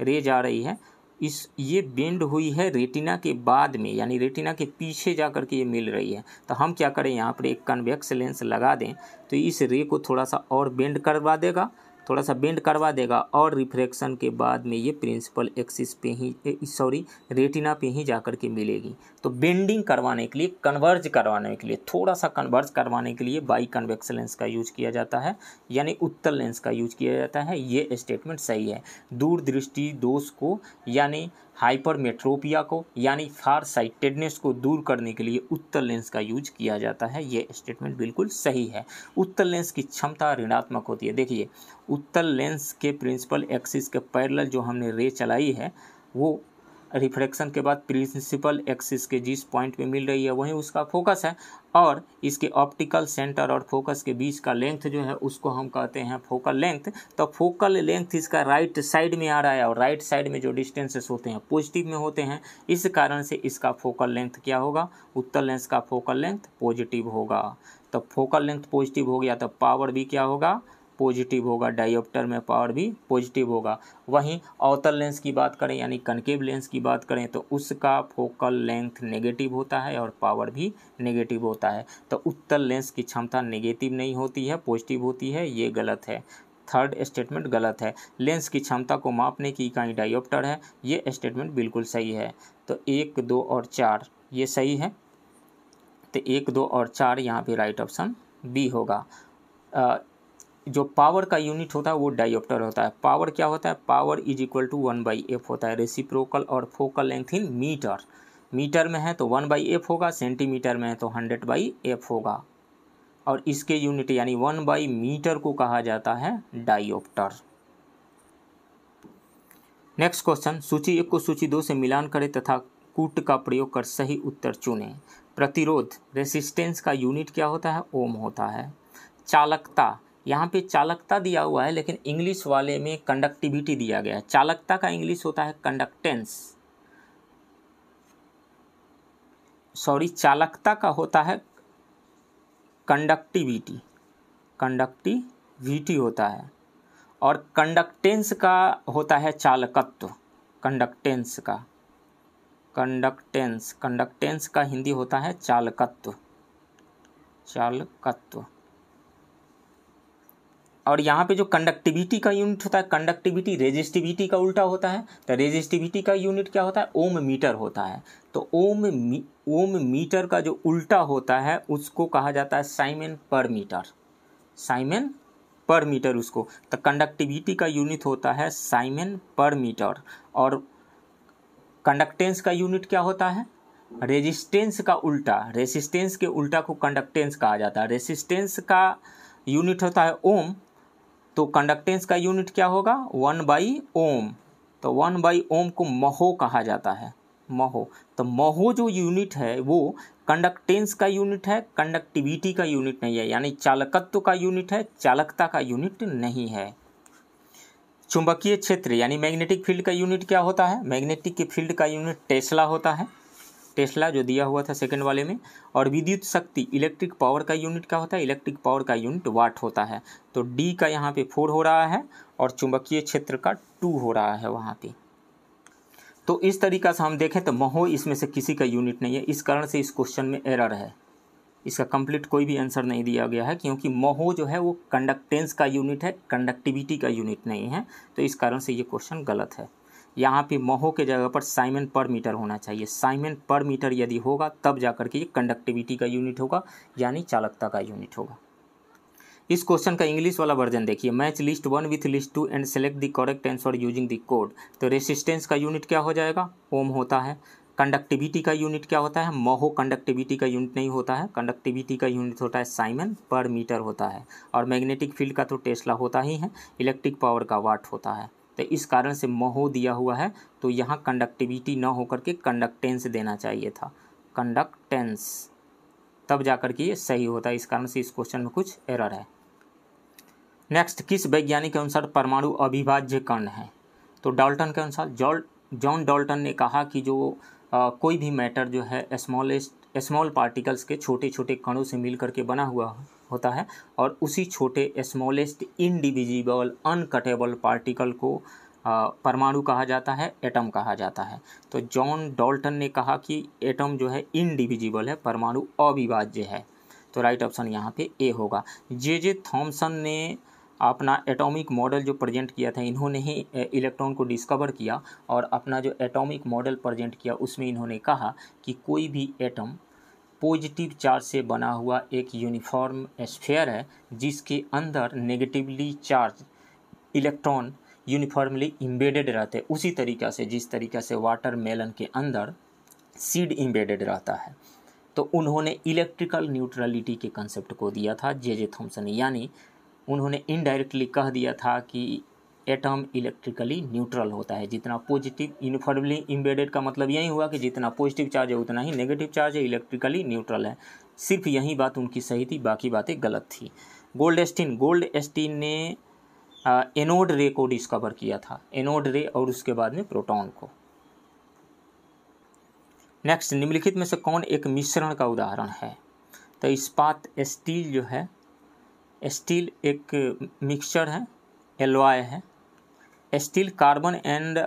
रे जा रही है इस ये बेंड हुई है रेटिना के बाद में यानी रेटिना के पीछे जा कर के ये मिल रही है तो हम क्या करें यहाँ पर एक कन्वेक्स लेंस लगा दें तो इस रे को थोड़ा सा और बेंड करवा देगा थोड़ा सा बेंड करवा देगा और रिफ्रैक्शन के बाद में ये प्रिंसिपल एक्सिस पे ही सॉरी रेटिना पे ही जा कर के मिलेगी तो बेंडिंग करवाने के लिए कन्वर्ज करवाने के लिए थोड़ा सा कन्वर्ज करवाने के लिए बाई कन्वेक्स लेंस का यूज किया जाता है यानी उत्तर लेंस का यूज किया जाता है ये स्टेटमेंट सही है दूरदृष्टि दोष को यानी हाइपरमेट्रोपिया को यानी फार साइटेडनेस को दूर करने के लिए उत्तर लेंस का यूज किया जाता है ये स्टेटमेंट बिल्कुल सही है उत्तर लेंस की क्षमता ऋणात्मक होती है देखिए उत्तर लेंस के प्रिंसिपल एक्सिस के पैरल जो हमने रे चलाई है वो रिफ्रैक्शन के बाद प्रिंसिपल एक्सिस के जिस पॉइंट पे मिल रही है वहीं उसका फोकस है और इसके ऑप्टिकल सेंटर और फोकस के बीच का लेंथ जो है उसको हम कहते हैं फोकल लेंथ तो फोकल लेंथ इसका राइट साइड में आ रहा है और राइट साइड में जो डिस्टेंसेस होते हैं पॉजिटिव में होते हैं इस कारण से इसका फोकल लेंथ क्या होगा उत्तर लेंस का फोकल लेंथ पॉजिटिव होगा तो फोकल लेंथ पॉजिटिव हो गया तो पावर भी क्या होगा पॉजिटिव होगा डायोप्टर में पावर भी पॉजिटिव होगा वहीं अवतल लेंस की बात करें यानी कनकेव लेंस की बात करें तो उसका फोकल लेंथ नेगेटिव होता है और पावर भी नेगेटिव होता है तो उत्तल लेंस की क्षमता नेगेटिव नहीं होती है पॉजिटिव होती है ये गलत है थर्ड स्टेटमेंट गलत है लेंस की क्षमता को मापने की इकाई डायोप्टर है ये स्टेटमेंट बिल्कुल सही है तो एक दो और चार ये सही है तो एक दो और चार यहाँ पे राइट ऑप्शन बी होगा जो पावर का यूनिट होता है वो डायोप्टर होता है पावर क्या होता है power is equal to one by F होता है रेसिप्रोकल और focal length in metre metre में है तो वन बाई एफ होगा सेंटीमीटर में है तो हंड्रेड बाई एफ होगा और इसके यूनिट यानी वन बाई मीटर को कहा जाता है डायोप्टर नेक्स्ट क्वेश्चन सूची एक को सूची दो से मिलान करें तथा कूट का प्रयोग कर सही उत्तर चुने प्रतिरोध रेसिस्टेंस का यूनिट क्या होता है ओम होता है चालकता यहाँ पे चालकता दिया हुआ है लेकिन इंग्लिश वाले में कंडक्टिविटी दिया गया है चालकता का इंग्लिश होता है कंडक्टेंस सॉरी चालकता का होता है कंडक्टिविटी कंडक्टिविटी होता है और कंडक्टेंस का होता है चालकत्व कंडक्टेंस का कंडक्टेंस कंडक्टेंस का हिंदी होता है चालकत्व चालकत्व और यहाँ पे जो कंडक्टिविटी का यूनिट होता है कंडक्टिविटी रेजिस्टिविटी का उल्टा होता है तो रेजिस्टिविटी का यूनिट क्या होता है ओम मीटर होता है तो ओम मी, ओम मीटर का जो उल्टा होता है उसको कहा जाता है साइमेन पर मीटर साइमेन पर मीटर उसको तो कंडक्टिविटी का यूनिट होता है साइमेन पर मीटर और कंडक्टेंस का यूनिट क्या होता है रेजिस्टेंस का उल्टा रेसिस्टेंस के उल्टा को कंडक्टेंस कहा जाता है रेसिस्टेंस का यूनिट होता है ओम तो कंडक्टेंस का यूनिट क्या होगा वन बाई ओम तो वन बाई ओम को महो कहा जाता है महो तो महो जो यूनिट है वो कंडक्टेंस का यूनिट है कंडक्टिविटी का यूनिट नहीं है यानी चालकत्व का यूनिट है चालकता का यूनिट नहीं है चुंबकीय क्षेत्र यानी मैग्नेटिक फील्ड का यूनिट क्या होता है मैग्नेटिक फील्ड का यूनिट टेस्ला होता है टेस्ला जो दिया हुआ था सेकंड वाले में और विद्युत शक्ति इलेक्ट्रिक पावर का यूनिट क्या होता है इलेक्ट्रिक पावर का यूनिट वाट होता है तो डी का यहाँ पे फोर हो रहा है और चुंबकीय क्षेत्र का टू हो रहा है वहाँ पे तो इस तरीका से हम देखें तो महो इसमें से किसी का यूनिट नहीं है इस कारण से इस क्वेश्चन में एरर है इसका कंप्लीट कोई भी आंसर नहीं दिया गया है क्योंकि महो जो है वो कंडक्टेंस का यूनिट है कंडक्टिविटी का यूनिट नहीं है तो इस कारण से ये क्वेश्चन गलत है यहाँ पे महो के जगह पर साइमन पर मीटर होना चाहिए साइमन पर मीटर यदि होगा तब जा करके के ये कंडक्टिविटी का यूनिट होगा यानी चालकता का यूनिट होगा इस क्वेश्चन का इंग्लिश वाला वर्जन देखिए match list one with list two and select the correct answer using the code तो रेसिस्टेंस का यूनिट क्या हो जाएगा ओम होता है कंडक्टिविटी का यूनिट क्या होता है महो कंडक्टिविटी का यूनिट नहीं होता है कंडक्टिविटी का यूनिट होता है साइमन पर मीटर होता है और मैग्नेटिक फील्ड का तो टेस्ला होता ही है इलेक्ट्रिक पावर का वाट होता है तो इस कारण से महो दिया हुआ है तो यहाँ कंडक्टिविटी ना होकर के कंडक्टेंस देना चाहिए था कंडक्टेंस तब जाकर के ये सही होता है इस कारण से इस क्वेश्चन में कुछ एरर है नेक्स्ट किस वैज्ञानिक के अनुसार परमाणु अविभाज्य कण है तो डाल्टन के अनुसार जॉल जॉन डाल्टन ने कहा कि जो आ, कोई भी मैटर जो है स्मॉलेस्ट स्मॉल पार्टिकल्स के छोटे छोटे कणों से मिल करके बना हुआ होता है और उसी छोटे स्मॉलेस्ट इनडिविजिबल अनकटेबल पार्टिकल को परमाणु कहा जाता है एटम कहा जाता है तो जॉन डॉल्टन ने कहा कि एटम जो है इनडिविजिबल है परमाणु अविभाज्य है तो राइट ऑप्शन यहाँ पे ए होगा जे जे थॉम्सन ने अपना एटॉमिक मॉडल जो प्रेजेंट किया था इन्होंने ही इलेक्ट्रॉन को डिस्कवर किया और अपना जो एटॉमिक मॉडल प्रेजेंट किया उसमें इन्होंने कहा कि कोई भी एटम पॉजिटिव चार्ज से बना हुआ एक यूनिफॉर्म स्फेयर है जिसके अंदर negatively charge electron uniformly embedded रहते हैं उसी तरीक़ा से जिस तरीक़ा से वाटर मेलन के अंदर सीड इम्बेडेड रहता है तो उन्होंने इलेक्ट्रिकल न्यूट्रलिटी के कंसेप्ट को दिया था जे जे थॉम्सन यानी उन्होंने इनडायरेक्टली कह दिया था कि एटम इलेक्ट्रिकली न्यूट्रल होता है जितना पॉजिटिव यूनिफॉर्मली इम्बेडेड का मतलब यही हुआ कि जितना पॉजिटिव चार्ज है उतना ही नेगेटिव चार्ज है इलेक्ट्रिकली न्यूट्रल है सिर्फ यही बात उनकी सही थी बाकी बातें गलत थी गोल्ड एस्टीन गोल्ड एस्टीन ने एनोड रे को डिस्कवर किया था एनोड रे और उसके बाद में प्रोटॉन को नेक्स्ट निम्नलिखित में से कौन एक मिश्रण का उदाहरण है तो इस्पात स्टील जो है स्टील एक मिक्सचर है एलवाय है स्टील कार्बन एंड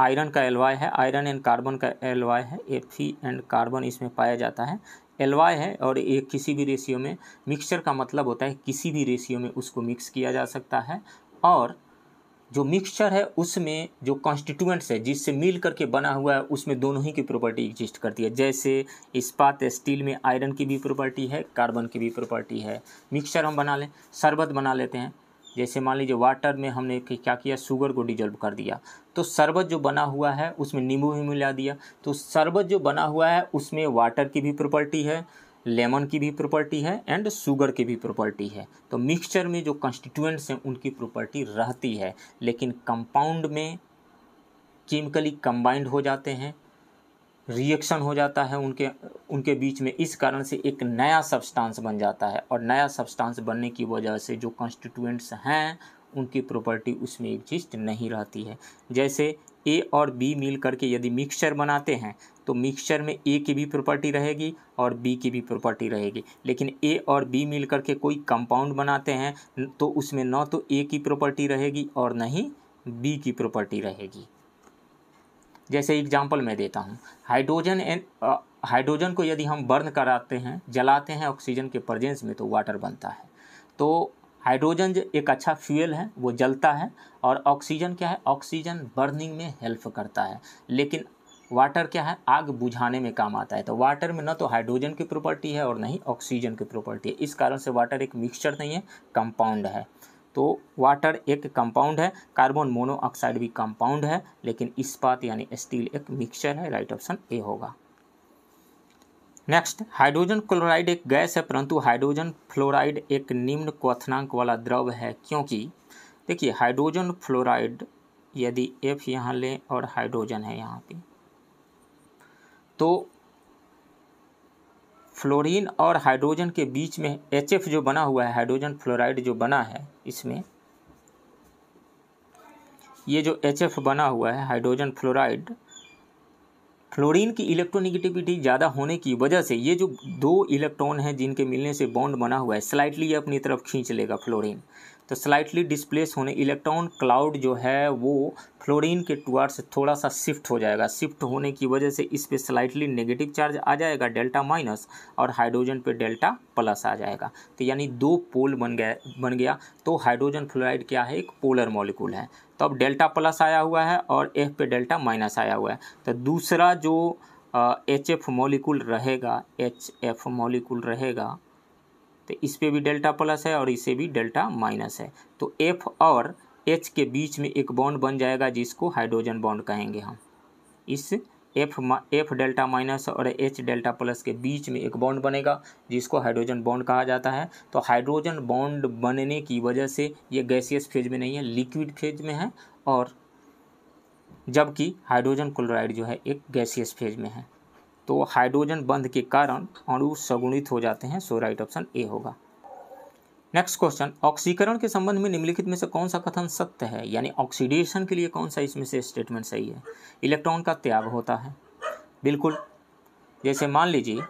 आयरन का एलवाय है आयरन एंड कार्बन का एलवाय है एफ एंड कार्बन इसमें पाया जाता है एलवाय है और ये किसी भी रेशियो में मिक्सचर का मतलब होता है किसी भी रेशियो में उसको मिक्स किया जा सकता है और जो मिक्सचर है उसमें जो कॉन्स्टिट्यूएंट्स है जिससे मिल करके बना हुआ है उसमें दोनों ही की प्रॉपर्टी एग्जिस्ट करती है जैसे इस्पात स्टील में आयरन की भी प्रॉपर्टी है कार्बन की भी प्रॉपर्टी है मिक्सचर हम बना लें शरबत बना लेते हैं जैसे मान लीजिए वाटर में हमने क्या किया शुगर को डिजोल्व कर दिया तो शरबत जो बना हुआ है उसमें नींबू भी मिला दिया तो शरबत जो बना हुआ है उसमें वाटर की भी प्रॉपर्टी है लेमन की भी प्रॉपर्टी है एंड शुगर की भी प्रॉपर्टी है तो मिक्सचर में जो कंस्टिट्यूएंट्स हैं उनकी प्रॉपर्टी रहती है लेकिन कंपाउंड में केमिकली कंबाइंड हो जाते हैं रिएक्शन हो जाता है उनके उनके बीच में इस कारण से एक नया सब्सटेंस बन जाता है और नया सब्सटेंस बनने की वजह से जो कॉन्स्टिट्यूएंट्स हैं उनकी प्रॉपर्टी उसमें एग्जिस्ट नहीं रहती है जैसे ए और बी मिल करके यदि मिक्सचर बनाते हैं तो मिक्सचर में ए की भी प्रॉपर्टी रहेगी और बी की भी प्रॉपर्टी रहेगी लेकिन ए और बी मिल करके कोई कंपाउंड बनाते हैं तो उसमें न तो ए की प्रॉपर्टी रहेगी और न ही बी की प्रॉपर्टी रहेगी जैसे एग्जाम्पल मैं देता हूँ हाइड्रोजन हाइड्रोजन को यदि हम बर्न कराते हैं जलाते हैं ऑक्सीजन के प्रजेंस में तो वाटर बनता है तो हाइड्रोजन एक अच्छा फ्यूल है वो जलता है और ऑक्सीजन क्या है ऑक्सीजन बर्निंग में हेल्प करता है लेकिन वाटर क्या है आग बुझाने में काम आता है तो वाटर में ना तो हाइड्रोजन की प्रॉपर्टी है और ना ही ऑक्सीजन की प्रॉपर्टी है इस कारण से वाटर एक मिक्सचर नहीं है कंपाउंड है तो वाटर एक कंपाउंड है कार्बन मोनोऑक्साइड भी कंपाउंड है लेकिन इस्पात यानी स्टील एक मिक्सचर है राइट ऑप्शन ए होगा नेक्स्ट हाइड्रोजन क्लोराइड एक गैस है परंतु हाइड्रोजन फ्लोराइड एक निम्न क्वथनांक वाला द्रव है क्योंकि देखिए हाइड्रोजन फ्लोराइड यदि एफ यहाँ लें और हाइड्रोजन है यहाँ पे तो फ्लोरीन और हाइड्रोजन के बीच में एच जो बना हुआ है हाइड्रोजन फ्लोराइड जो बना है इसमें ये जो एच बना हुआ है हाइड्रोजन फ्लोराइड फ्लोरीन की इलेक्ट्रोनिगेटिविटी ज़्यादा होने की वजह से ये जो दो इलेक्ट्रॉन हैं जिनके मिलने से बॉन्ड बना हुआ है स्लाइटली ये अपनी तरफ खींच लेगा फ्लोरीन तो स्लाइटली डिस्प्लेस होने इलेक्ट्रॉन क्लाउड जो है वो फ्लोरीन के से थोड़ा सा शिफ्ट हो जाएगा शिफ्ट होने की वजह से इस पर स्लाइटली नेगेटिव चार्ज आ जाएगा डेल्टा माइनस और हाइड्रोजन पे डेल्टा प्लस आ जाएगा तो यानी दो पोल बन गया बन गया तो हाइड्रोजन फ्लोराइड क्या है एक पोलर मॉलिक्यूल है तो अब डेल्टा प्लस आया हुआ है और एफ पे डेल्टा माइनस आया हुआ है तो दूसरा जो एच एफ रहेगा एच एफ रहेगा तो इस पर भी डेल्टा प्लस है और इसे भी डेल्टा माइनस है तो एफ और एच के बीच में एक बॉन्ड बन जाएगा जिसको हाइड्रोजन बॉन्ड कहेंगे हम इस एफ एफ डेल्टा माइनस और एच डेल्टा प्लस के बीच में एक बॉन्ड बनेगा जिसको हाइड्रोजन बॉन्ड कहा जाता है तो हाइड्रोजन बॉन्ड बनने की वजह से ये गैसियस फेज में नहीं है लिक्विड फेज में है और जबकि हाइड्रोजन क्लोराइड जो है एक गैसियस फेज में है तो हाइड्रोजन बंध के कारण अणु सगुणित हो जाते हैं सो राइट ऑप्शन ए होगा नेक्स्ट क्वेश्चन ऑक्सीकरण के संबंध में निम्नलिखित में से कौन सा कथन सत्य है यानी ऑक्सीडेशन के लिए कौन सा इसमें से स्टेटमेंट सही है इलेक्ट्रॉन का त्याग होता है बिल्कुल जैसे मान लीजिए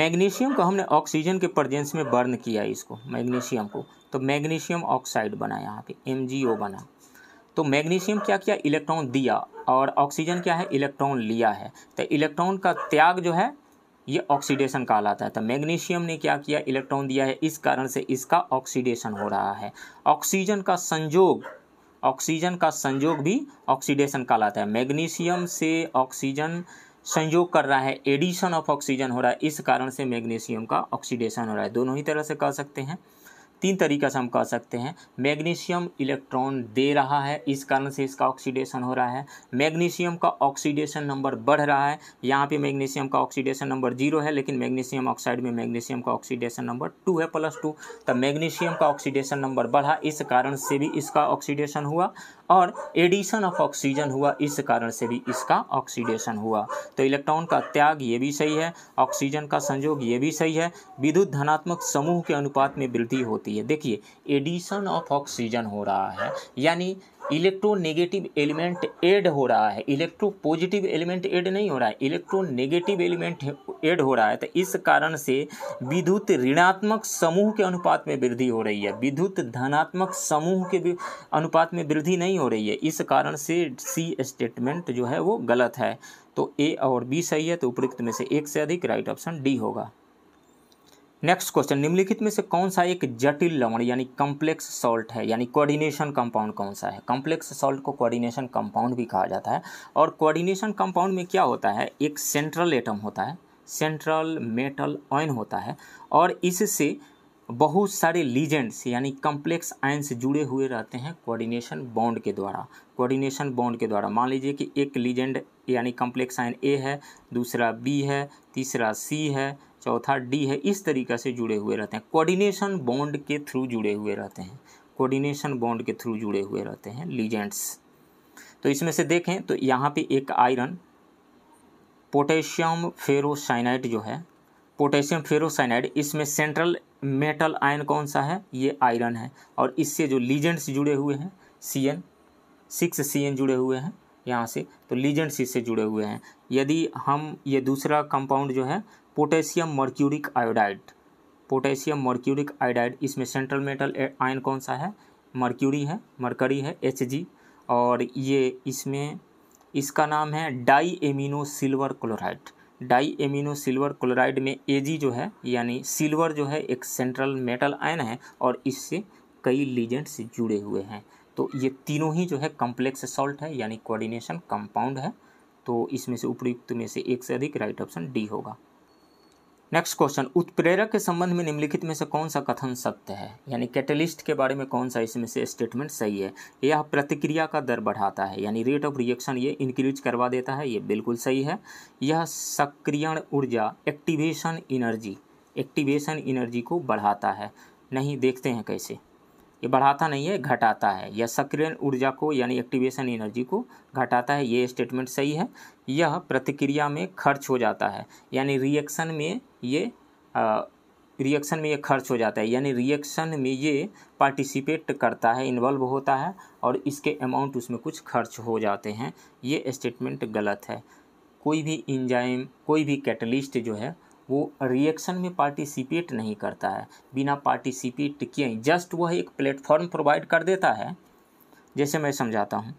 मैग्नीशियम को हमने ऑक्सीजन के प्रजेंस में बर्न किया इसको मैग्नीशियम को तो मैग्नीशियम ऑक्साइड बना यहाँ पे एम बना तो मैग्नीशियम क्या किया इलेक्ट्रॉन दिया और ऑक्सीजन क्या है इलेक्ट्रॉन लिया है तो इलेक्ट्रॉन का त्याग जो है ये ऑक्सीडेशन कहलाता है तो मैग्नीशियम ने क्या किया इलेक्ट्रॉन दिया है इस कारण से इसका ऑक्सीडेशन हो रहा है ऑक्सीजन का संजोग ऑक्सीजन का संजोग भी ऑक्सीडेशन कहलाता है मैग्नीशियम से ऑक्सीजन संयोग कर रहा है एडिशन ऑफ ऑक्सीजन हो रहा है इस कारण से मैग्नीशियम का ऑक्सीडेशन हो रहा है दोनों ही तरह से कह सकते हैं तीन तरीक़ा से हम कह सकते हैं मैग्नीशियम इलेक्ट्रॉन दे रहा है इस कारण से इसका ऑक्सीडेशन हो रहा है मैग्नीशियम का ऑक्सीडेशन नंबर बढ़ रहा है यहाँ पे मैग्नीशियम का ऑक्सीडेशन नंबर जीरो है लेकिन मैग्नीशियम ऑक्साइड में मैग्नीशियम का ऑक्सीडेशन नंबर टू है प्लस टू तो मैग्नीशियम का ऑक्सीडेशन नंबर बढ़ा इस कारण से भी इसका ऑक्सीडेशन हुआ और एडिशन ऑफ ऑक्सीजन हुआ इस कारण से भी इसका ऑक्सीडेशन हुआ तो इलेक्ट्रॉन का त्याग ये भी सही है ऑक्सीजन का संयोग ये भी सही है विद्युत धनात्मक समूह के अनुपात में वृद्धि होती है देखिए एडिशन ऑफ ऑक्सीजन हो रहा है यानी इलेक्ट्रोनेगेटिव एलिमेंट ऐड हो रहा है इलेक्ट्रो पॉजिटिव एलिमेंट ऐड नहीं हो रहा है इलेक्ट्रोनेगेटिव एलिमेंट ऐड हो रहा है तो इस कारण से विद्युत ऋणात्मक समूह के अनुपात में वृद्धि हो रही है विद्युत धनात्मक समूह के अनुपात में वृद्धि नहीं हो रही है इस कारण से सी स्टेटमेंट जो है वो गलत है तो ए और बी सही है तो उपरुक्त में से एक से अधिक राइट ऑप्शन डी होगा नेक्स्ट क्वेश्चन निम्नलिखित में से कौन सा एक जटिल लवण यानी कॉम्प्लेक्स सॉल्ट है यानी कोऑर्डिनेशन कंपाउंड कौन सा है कॉम्प्लेक्स सॉल्ट को कोऑर्डिनेशन कंपाउंड भी कहा जाता है और कोऑर्डिनेशन कंपाउंड में क्या होता है एक सेंट्रल एटम होता है सेंट्रल मेटल आयन होता है और इससे बहुत सारे लीजेंड्स यानी कम्प्लेक्स से जुड़े हुए रहते हैं कोऑर्डिनेशन बॉन्ड के द्वारा कोऑर्डिनेशन बॉन्ड के द्वारा मान लीजिए कि एक लीजेंड यानी कॉम्प्लेक्स आयन ए है दूसरा बी है तीसरा सी है चौथा डी है इस तरीका से जुड़े हुए रहते हैं कोऑर्डिनेशन बॉन्ड के थ्रू जुड़े हुए रहते हैं कोऑर्डिनेशन बॉन्ड के थ्रू जुड़े हुए रहते हैं लीजेंड्स तो इसमें से देखें तो यहाँ पे एक आयरन पोटेशियम फेरोसाइनाइड जो है पोटेशियम फेरोसाइनाइड इसमें सेंट्रल मेटल आयन कौन सा है ये आयरन है और इससे जो लीजेंड्स जुड़े हुए हैं C N six C N जुड़े हुए हैं यहाँ से तो लीजेंड्स इससे जुड़े हुए हैं यदि हम ये दूसरा कंपाउंड जो है potassium mercuric iodide potassium mercuric iodide इसमें सेंट्रल मेटल आयन कौन सा है मर्क्यूरी है मरकरी है एच और ये इसमें इसका नाम है diamino silver chloride diamino silver chloride में ए जो है यानी सिल्वर जो है एक सेंट्रल मेटल आयन है और इससे कई लीजेंड्स जुड़े हुए हैं तो ये तीनों ही जो है कम्प्लेक्स सॉल्ट है यानी कोऑर्डिनेशन कंपाउंड है तो इसमें से उपयुक्त में से एक से अधिक राइट ऑप्शन डी होगा नेक्स्ट क्वेश्चन उत्प्रेरक के संबंध में निम्नलिखित में से कौन सा कथन सत्य है यानी कैटलिस्ट के बारे में कौन सा इसमें से स्टेटमेंट सही है यह प्रतिक्रिया का दर बढ़ाता है यानी रेट ऑफ रिएक्शन ये इंक्रीज करवा देता है ये बिल्कुल सही है यह सक्रियण ऊर्जा एक्टिवेशन एनर्जी एक्टिवेशन एनर्जी को बढ़ाता है नहीं देखते हैं कैसे ये बढ़ाता नहीं है घटाता है या सक्रियण ऊर्जा को यानी एक्टिवेशन एनर्जी को घटाता है ये स्टेटमेंट सही है यह प्रतिक्रिया में खर्च हो जाता है यानी रिएक्शन में ये रिएक्शन में ये खर्च हो जाता है यानी रिएक्शन में ये पार्टिसिपेट करता है इन्वॉल्व होता है और इसके अमाउंट उसमें कुछ खर्च हो जाते हैं ये स्टेटमेंट गलत है कोई भी इंजाइम कोई भी कैटलिस्ट जो है वो रिएक्शन में पार्टिसिपेट नहीं करता है बिना पार्टिसिपेट किए जस्ट वह एक प्लेटफॉर्म प्रोवाइड कर देता है जैसे मैं समझाता हूँ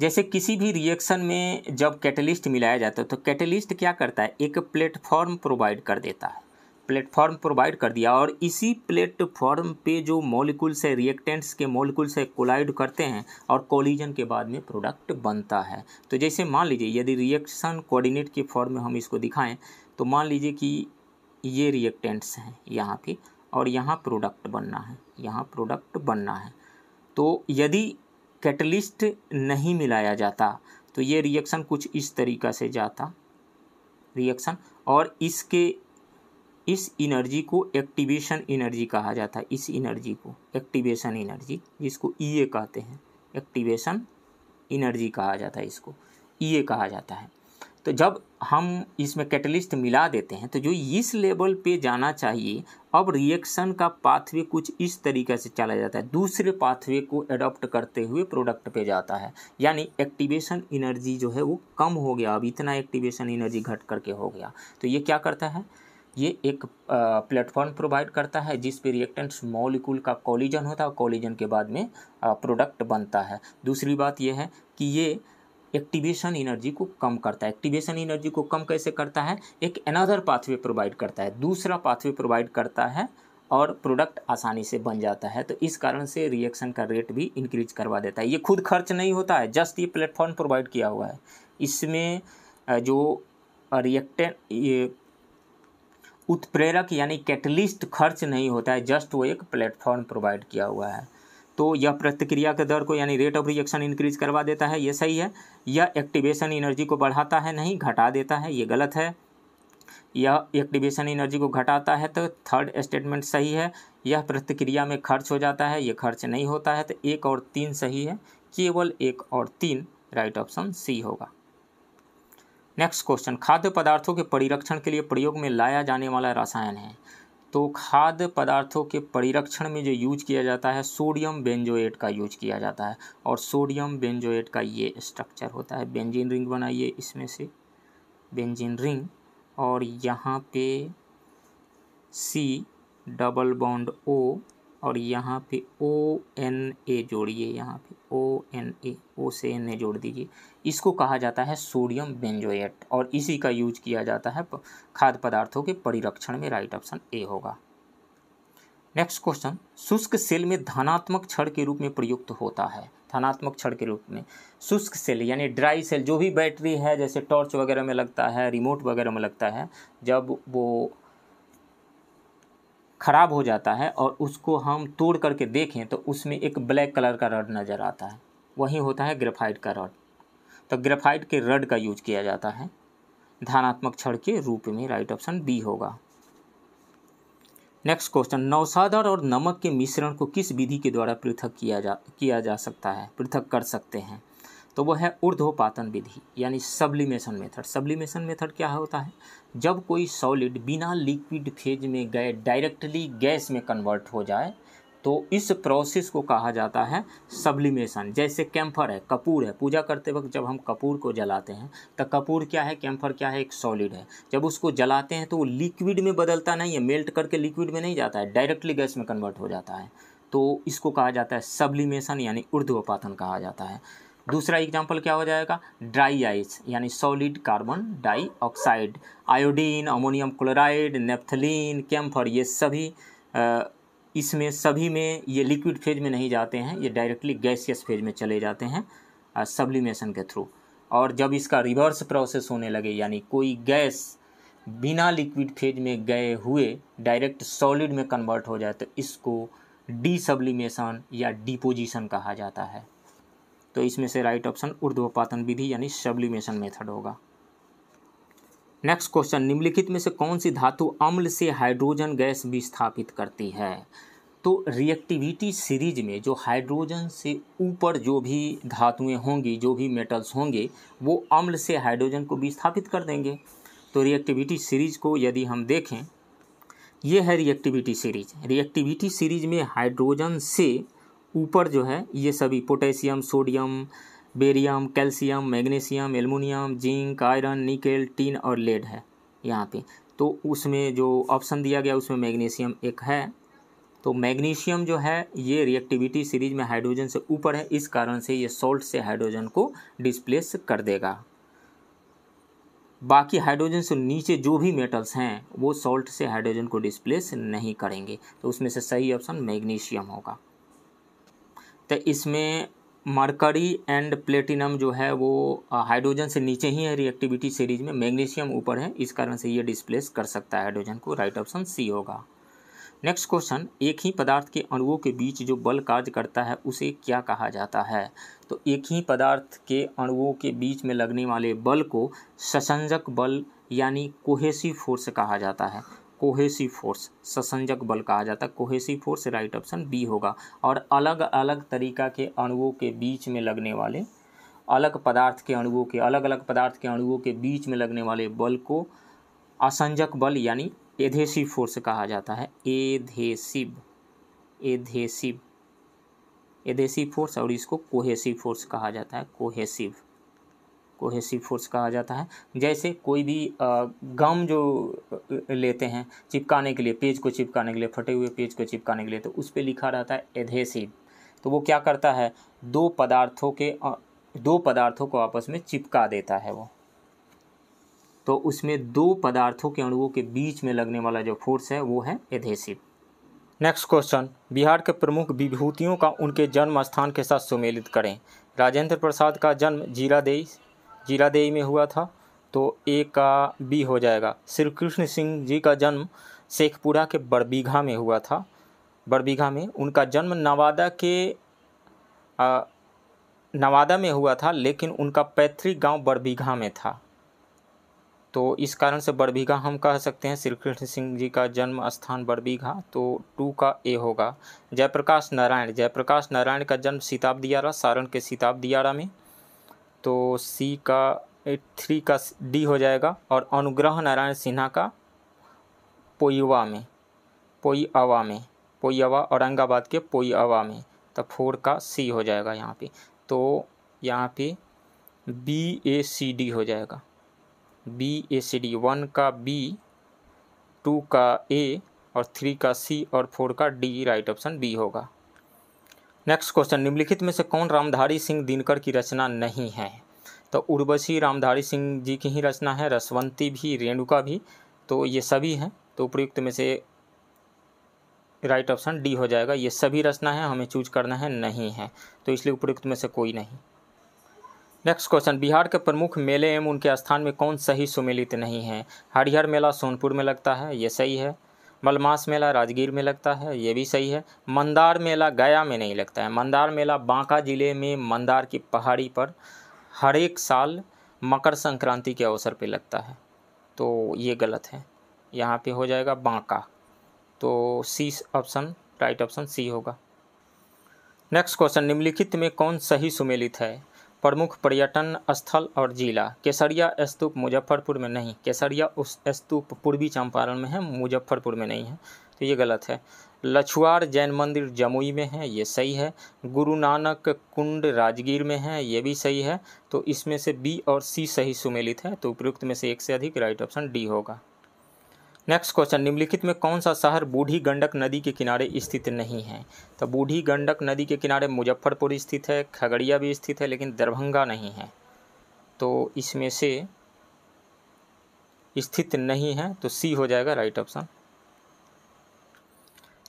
जैसे किसी भी रिएक्शन में जब कैटलिस्ट मिलाया जाता है तो कैटलिस्ट क्या करता है एक प्लेटफॉर्म प्रोवाइड कर देता है प्लेटफॉर्म प्रोवाइड कर दिया और इसी प्लेटफॉर्म पे जो मॉलिक्यूल्स है रिएक्टेंट्स के मॉलिक्यूल्स है कोलाइड करते हैं और कोलिजन के बाद में प्रोडक्ट बनता है तो जैसे मान लीजिए यदि रिएक्शन कोऑर्डिनेट के फॉर्म में हम इसको दिखाएं तो मान लीजिए कि ये रिएक्टेंट्स हैं यहाँ पे और यहाँ प्रोडक्ट बनना है यहाँ प्रोडक्ट बनना है तो यदि कैटलिस्ट नहीं मिलाया जाता तो ये रिएक्शन कुछ इस तरीक़ा से जाता रिएक्शन और इसके इस एनर्जी को एक्टिवेशन एनर्जी कहा जाता है इस एनर्जी को एक्टिवेशन एनर्जी जिसको ई e कहते हैं एक्टिवेशन एनर्जी कहा जाता है इसको ई e कहा जाता है तो जब हम इसमें कैटलिस्ट मिला देते हैं तो जो इस लेवल पे जाना चाहिए अब रिएक्शन का पाथवे कुछ इस तरीके से चला जाता है दूसरे पाथवे को एडॉप्ट करते हुए प्रोडक्ट पे जाता है यानी एक्टिवेशन एनर्जी जो है वो कम हो गया अब इतना एक्टिवेशन एनर्जी घट करके हो गया तो ये क्या करता है ये एक प्लेटफॉर्म प्रोवाइड करता है जिस पे रिएक्टेंट्स मॉलिक्यूल का कॉलिजन होता है कॉलिजन के बाद में प्रोडक्ट बनता है दूसरी बात यह है कि ये एक्टिवेशन एनर्जी को कम करता है एक्टिवेशन एनर्जी को कम कैसे करता है एक अनदर पाथवे प्रोवाइड करता है दूसरा पाथवे प्रोवाइड करता है और प्रोडक्ट आसानी से बन जाता है तो इस कारण से रिएक्शन का रेट भी इंक्रीज करवा देता है ये खुद खर्च नहीं होता है जस्ट ये प्लेटफॉर्म प्रोवाइड किया हुआ है इसमें जो रिएक्ट ये उत्प्रेरक यानी कैटलिस्ट खर्च नहीं होता है जस्ट वो एक प्लेटफॉर्म प्रोवाइड किया हुआ है तो यह प्रतिक्रिया के दर को यानी रेट ऑफ रिएक्शन इंक्रीज करवा देता है ये सही है यह एक्टिवेशन एनर्जी को बढ़ाता है नहीं घटा देता है ये गलत है यह एक्टिवेशन एनर्जी को घटाता है तो थर्ड स्टेटमेंट सही है यह प्रतिक्रिया में खर्च हो जाता है यह खर्च नहीं होता है तो एक और तीन सही है केवल एक और तीन राइट ऑप्शन सी होगा नेक्स्ट क्वेश्चन खाद्य पदार्थों के परिरक्षण के लिए प्रयोग में लाया जाने वाला रसायन है तो खाद्य पदार्थों के परिरक्षण में जो यूज़ किया जाता है सोडियम बेंजोएट का यूज किया जाता है और सोडियम बेंजोएट का ये स्ट्रक्चर होता है बेंजीन रिंग बनाइए इसमें से बेंजीन रिंग और यहाँ पे सी डबल बॉन्ड ओ और यहाँ पे ओ एन ए जोड़िए यहाँ पे ओ एन ए ओ से एन ए जोड़ दीजिए इसको कहा जाता है सोडियम बेंजोएट और इसी का यूज किया जाता है खाद्य पदार्थों के परिरक्षण में राइट ऑप्शन ए होगा नेक्स्ट क्वेश्चन शुष्क सेल में धनात्मक क्षण के रूप में प्रयुक्त होता है धनात्मक क्षण के रूप में शुष्क सेल यानी ड्राई सेल जो भी बैटरी है जैसे टॉर्च वगैरह में लगता है रिमोट वगैरह में लगता है जब वो ख़राब हो जाता है और उसको हम तोड़ करके देखें तो उसमें एक ब्लैक कलर का रड नज़र आता है वही होता है ग्रेफाइट का रड तो ग्रेफाइट के रड का यूज किया जाता है धनात्मक क्षण के रूप में राइट ऑप्शन बी होगा नेक्स्ट क्वेश्चन नौसादर और नमक के मिश्रण को किस विधि के द्वारा पृथक किया जा किया जा सकता है पृथक कर सकते हैं तो वो है ऊर्ध्वपातन विधि यानी सब्लिमेशन मेथड सब्लिमेशन मेथड क्या होता है जब कोई सॉलिड बिना लिक्विड फेज में गए डायरेक्टली गैस में कन्वर्ट हो जाए तो इस प्रोसेस को कहा जाता है सब्लिमेशन जैसे कैम्फर है कपूर है पूजा करते वक्त जब हम कपूर को जलाते हैं तो कपूर क्या है कैम्फर क्या है एक सॉलिड है जब उसको जलाते हैं तो वो लिक्विड में बदलता नहीं है मेल्ट करके लिक्विड में नहीं जाता है डायरेक्टली गैस में कन्वर्ट हो जाता है तो इसको कहा जाता है सब्लिमेशन यानी ऊर्ध्वपातन कहा जाता है दूसरा एग्जाम्पल क्या हो जाएगा ड्राई आइस यानी solid carbon dioxide iodine ammonium chloride naphthalene camphor ये सभी इसमें सभी में ये लिक्विड फेज में नहीं जाते हैं ये डायरेक्टली गैसियस फेज में चले जाते हैं सब्लिमेशन के थ्रू और जब इसका रिवर्स प्रोसेस होने लगे यानी कोई गैस बिना लिक्विड फेज में गए हुए डायरेक्ट सॉलिड में कन्वर्ट हो जाए तो इसको डी सब्लिमेशन या डिपोजिशन कहा जाता है तो इसमें से राइट ऑप्शन उर्ध्वपातन विधि यानी सब्लिमेशन मेथड होगा नेक्स्ट क्वेश्चन निम्नलिखित में से कौन सी धातु अम्ल से हाइड्रोजन गैस विस्थापित करती है तो रिएक्टिविटी सीरीज में जो हाइड्रोजन से ऊपर जो भी धातुएं होंगी जो भी मेटल्स होंगे वो अम्ल से हाइड्रोजन को विस्थापित कर देंगे तो रिएक्टिविटी सीरीज को यदि हम देखें ये है रिएक्टिविटी सीरीज रिएक्टिविटी सीरीज में हाइड्रोजन से ऊपर जो है ये सभी potassium sodium barium calcium magnesium aluminium zinc iron nickel tin और लेड है यहाँ पे तो उसमें जो ऑप्शन दिया गया उसमें मैग्नीशियम एक है तो मैग्नीशियम जो है ये रिएक्टिविटी सीरीज में हाइड्रोजन से ऊपर है इस कारण से ये सॉल्ट से हाइड्रोजन को डिस्प्लेस कर देगा बाकी हाइड्रोजन से नीचे जो भी मेटल्स हैं वो सॉल्ट से हाइड्रोजन को डिस्प्लेस नहीं करेंगे तो उसमें से सही ऑप्शन मैग्नीशियम होगा तो इसमें मरकरी एंड प्लेटिनम जो है वो हाइड्रोजन से नीचे ही है रिएक्टिविटी सीरीज में मैग्नीशियम ऊपर है इस कारण से ये डिस्प्लेस कर सकता है हाइड्रोजन को राइट ऑप्शन सी होगा नेक्स्ट क्वेश्चन एक ही पदार्थ के अणुओं के बीच जो बल कार्य करता है उसे क्या कहा जाता है तो एक ही पदार्थ के अणुओं के बीच में लगने वाले बल को ससंजक बल यानी कोहेसिव फोर्स कहा जाता है कोहेसिव फोर्स ससंजक बल कहा जाता है cohesive force right option B होगा और अलग अलग तरीका के अणुओं के बीच में लगने वाले अलग पदार्थ के अणुओं के अलग अलग पदार्थ के अणुओं के बीच में लगने वाले बल को असंजक बल यानी एधेसिव फोर्स कहा जाता है एधेसिव एधेसिव एधेसिव फोर्स और इसको कोहेसिव फोर्स कहा जाता है कोहेसिव कोहेसिव फोर्स कहा जाता है जैसे कोई भी गम जो लेते हैं चिपकाने के लिए पेज को चिपकाने के लिए फटे हुए पेज को चिपकाने के लिए तो उस पर लिखा रहता है एधेसिव तो वो क्या करता है दो पदार्थों के दो पदार्थों को आपस में चिपका देता है वो तो उसमें दो पदार्थों के अणुओं के बीच में लगने वाला जो फोर्स है वो है एधेसिव नेक्स्ट क्वेश्चन बिहार के प्रमुख विभूतियों का उनके जन्म स्थान के साथ सुमेलित करें राजेंद्र प्रसाद का जन्म जीरादेई जीरादेई में हुआ था तो ए का बी हो जाएगा श्री कृष्ण सिंह जी का जन्म शेखपुरा के बड़बीघा में हुआ था बड़बीघा में उनका जन्म नवादा के आ, नवादा में हुआ था लेकिन उनका पैतृक गांव बड़बीघा में था तो इस कारण से बड़बीघा हम कह सकते हैं श्री कृष्ण सिंह जी का जन्म स्थान बड़बीघा तो टू का ए होगा जयप्रकाश नारायण जयप्रकाश नारायण का जन्म सीताब दियारा सारण के सीताब दियारा में तो सी का थ्री का डी हो जाएगा और अनुग्रह नारायण सिन्हा का पोईवा में पोई अवा में पोई अवा औरंगाबाद के पोई अवा में तो फोर का सी हो जाएगा यहाँ पे तो यहाँ पे बी ए सी डी हो जाएगा B A C D one का बी टू का ए और थ्री का सी और फोर का डी राइट ऑप्शन बी होगा नेक्स्ट क्वेश्चन निम्नलिखित में से कौन रामधारी सिंह दिनकर की रचना नहीं है तो उर्वशी रामधारी सिंह जी की ही रचना है रसवंती भी रेणुका भी तो ये सभी हैं तो उपयुक्त में से राइट ऑप्शन डी हो जाएगा ये सभी रचना है हमें चूज करना है नहीं है तो इसलिए उपयुक्त में से कोई नहीं नेक्स्ट क्वेश्चन बिहार के प्रमुख मेले एवं उनके स्थान में कौन सही सुमेलित नहीं है हरिहर मेला सोनपुर में लगता है ये सही है मलमास मेला राजगीर में लगता है ये भी सही है मंदार मेला गया में नहीं लगता है मंदार मेला बांका ज़िले में मंदार की पहाड़ी पर हर एक साल मकर संक्रांति के अवसर पे लगता है तो ये गलत है यहाँ पे हो जाएगा बांका तो C option right option C होगा नेक्स्ट क्वेश्चन निम्नलिखित में कौन सही सुमेलित है प्रमुख पर्यटन स्थल और ज़िला केसरिया स्तूप मुजफ्फरपुर में नहीं केसरिया उस स्तूप पूर्वी चंपारण में है मुजफ्फरपुर में नहीं है तो ये गलत है लछुआर जैन मंदिर जमुई में है ये सही है गुरु नानक कुंड राजगीर में है ये भी सही है तो इसमें से बी और सी सही सुमेलित है तो उपयुक्त में से एक से अधिक राइट ऑप्शन डी होगा नेक्स्ट क्वेश्चन निम्नलिखित में कौन सा शहर बूढ़ी गंडक नदी के किनारे स्थित नहीं है तो बूढ़ी गंडक नदी के किनारे मुजफ्फरपुर स्थित है खगड़िया भी स्थित है लेकिन दरभंगा नहीं है तो इसमें से स्थित नहीं है तो सी हो जाएगा राइट ऑप्शन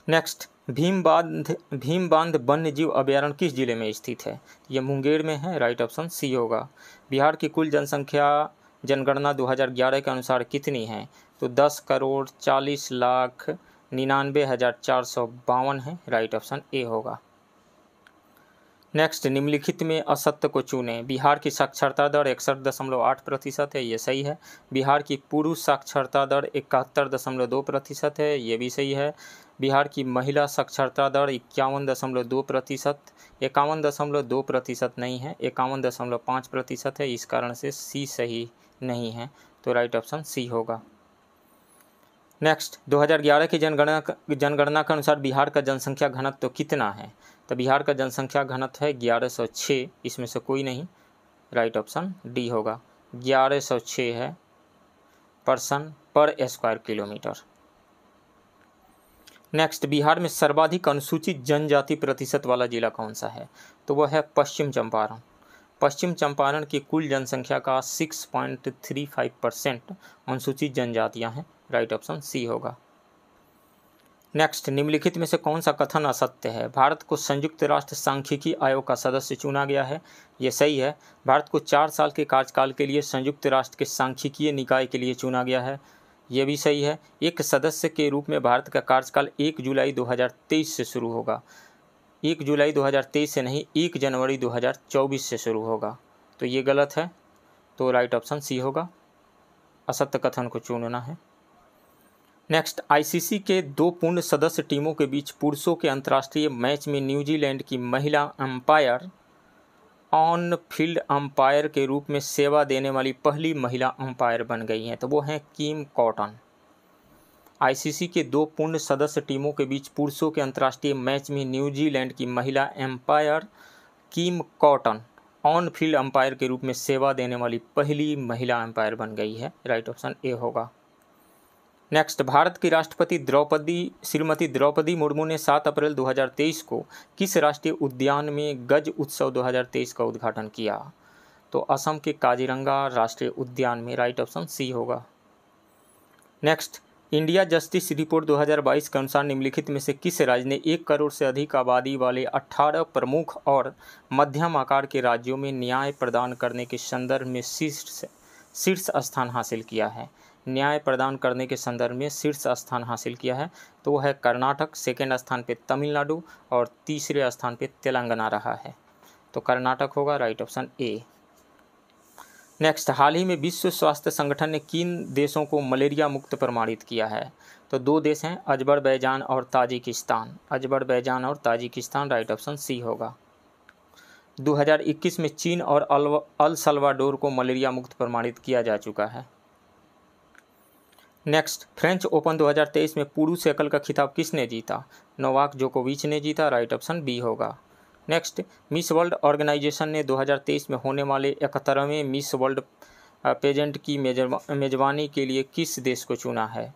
नेक्स्ट भीम बांध भीम बांध वन्य जीव अभ्यारण्य किस जिले में स्थित है यह मुंगेर में है राइट ऑप्शन सी होगा बिहार की कुल जनसंख्या जनगणना 2011 के अनुसार कितनी है तो दस करोड़ चालीस लाख निन्यानवे हज़ार चार सौ बावन है राइट ऑप्शन ए होगा नेक्स्ट निम्नलिखित में असत्य को चुने बिहार की साक्षरता दर इकसठ दशमलव आठ प्रतिशत है ये सही है बिहार की पुरुष साक्षरता दर इकहत्तर दशमलव दो प्रतिशत है ये भी सही है बिहार की महिला साक्षरता दर इक्यावन दशमलव दो प्रतिशत इक्यावन दशमलव दो प्रतिशत नहीं है इक्यावन दशमलव पाँच प्रतिशत है इस कारण से सी सही नहीं है तो राइट ऑप्शन सी होगा नेक्स्ट 2011 की जनगणना जनगणना के अनुसार बिहार का जनसंख्या घनत्व तो कितना है तो बिहार का जनसंख्या घनत्व है 1106 इसमें से कोई नहीं राइट ऑप्शन डी होगा 1106 है पर्सन पर स्क्वायर किलोमीटर नेक्स्ट बिहार में सर्वाधिक अनुसूचित जनजाति प्रतिशत वाला जिला कौन सा है तो वह है पश्चिम चंपारण पश्चिम चंपारण की कुल जनसंख्या का 6.35 परसेंट अनुसूचित जनजातियां हैं राइट ऑप्शन सी होगा नेक्स्ट निम्नलिखित में से कौन सा कथन असत्य है भारत को संयुक्त राष्ट्र सांख्यिकी आयोग का सदस्य चुना गया है ये सही है भारत को चार साल के कार्यकाल के लिए संयुक्त राष्ट्र के सांख्यिकीय निकाय के लिए चुना गया है ये भी सही है एक सदस्य के रूप में भारत का कार्यकाल 1 जुलाई 2023 से शुरू होगा एक जुलाई 2023 से नहीं एक जनवरी 2024 से शुरू होगा तो ये गलत है तो राइट ऑप्शन सी होगा असत्य कथन को चुनना है नेक्स्ट आईसीसी के दो पूर्ण सदस्य टीमों के बीच पुरुषों के अंतर्राष्ट्रीय मैच में न्यूजीलैंड की महिला अंपायर ऑन फील्ड अंपायर के रूप में सेवा देने वाली पहली महिला अंपायर बन गई हैं तो वो हैं कीम कॉटन आईसीसी के दो पूर्ण सदस्य टीमों के बीच पुरुषों के अंतर्राष्ट्रीय मैच में न्यूजीलैंड की महिला umpire Kim Cotton on field umpire के रूप में सेवा देने वाली पहली महिला अंपायर बन गई है राइट ऑप्शन ए होगा नेक्स्ट भारत की राष्ट्रपति द्रौपदी श्रीमती द्रौपदी मुर्मू ने 7 अप्रैल 2023 को किस राष्ट्रीय उद्यान में गज उत्सव 2023 का उद्घाटन किया तो असम के काजीरंगा राष्ट्रीय उद्यान में राइट ऑप्शन सी होगा नेक्स्ट इंडिया जस्टिस रिपोर्ट 2022 के अनुसार निम्नलिखित में से किस राज्य ने एक करोड़ से अधिक आबादी वाले 18 प्रमुख और मध्यम आकार के राज्यों में न्याय प्रदान करने के संदर्भ में शीर्ष शीर्ष स्थान हासिल किया है न्याय प्रदान करने के संदर्भ में शीर्ष स्थान हासिल किया है तो वह है कर्नाटक सेकेंड स्थान पर तमिलनाडु और तीसरे स्थान पर तेलंगाना रहा है तो कर्नाटक होगा राइट ऑप्शन ए नेक्स्ट हाल ही में विश्व स्वास्थ्य संगठन ने किन देशों को मलेरिया मुक्त प्रमाणित किया है तो दो देश हैं बैजान और ताजिकिस्तान अजबरबैजान और ताजिकिस्तान राइट ऑप्शन सी होगा 2021 में चीन और अल, अल सल्वाडोर को मलेरिया मुक्त प्रमाणित किया जा चुका है नेक्स्ट फ्रेंच ओपन 2023 में पुरुष एकल का खिताब किसने जीता नोवाक जोकोविच ने जीता राइट ऑप्शन बी होगा नेक्स्ट मिस वर्ल्ड ऑर्गेनाइजेशन ने 2023 में होने वाले इकहत्तरवें मिस वर्ल्ड पेजेंट की मेजबानी के लिए किस देश को चुना है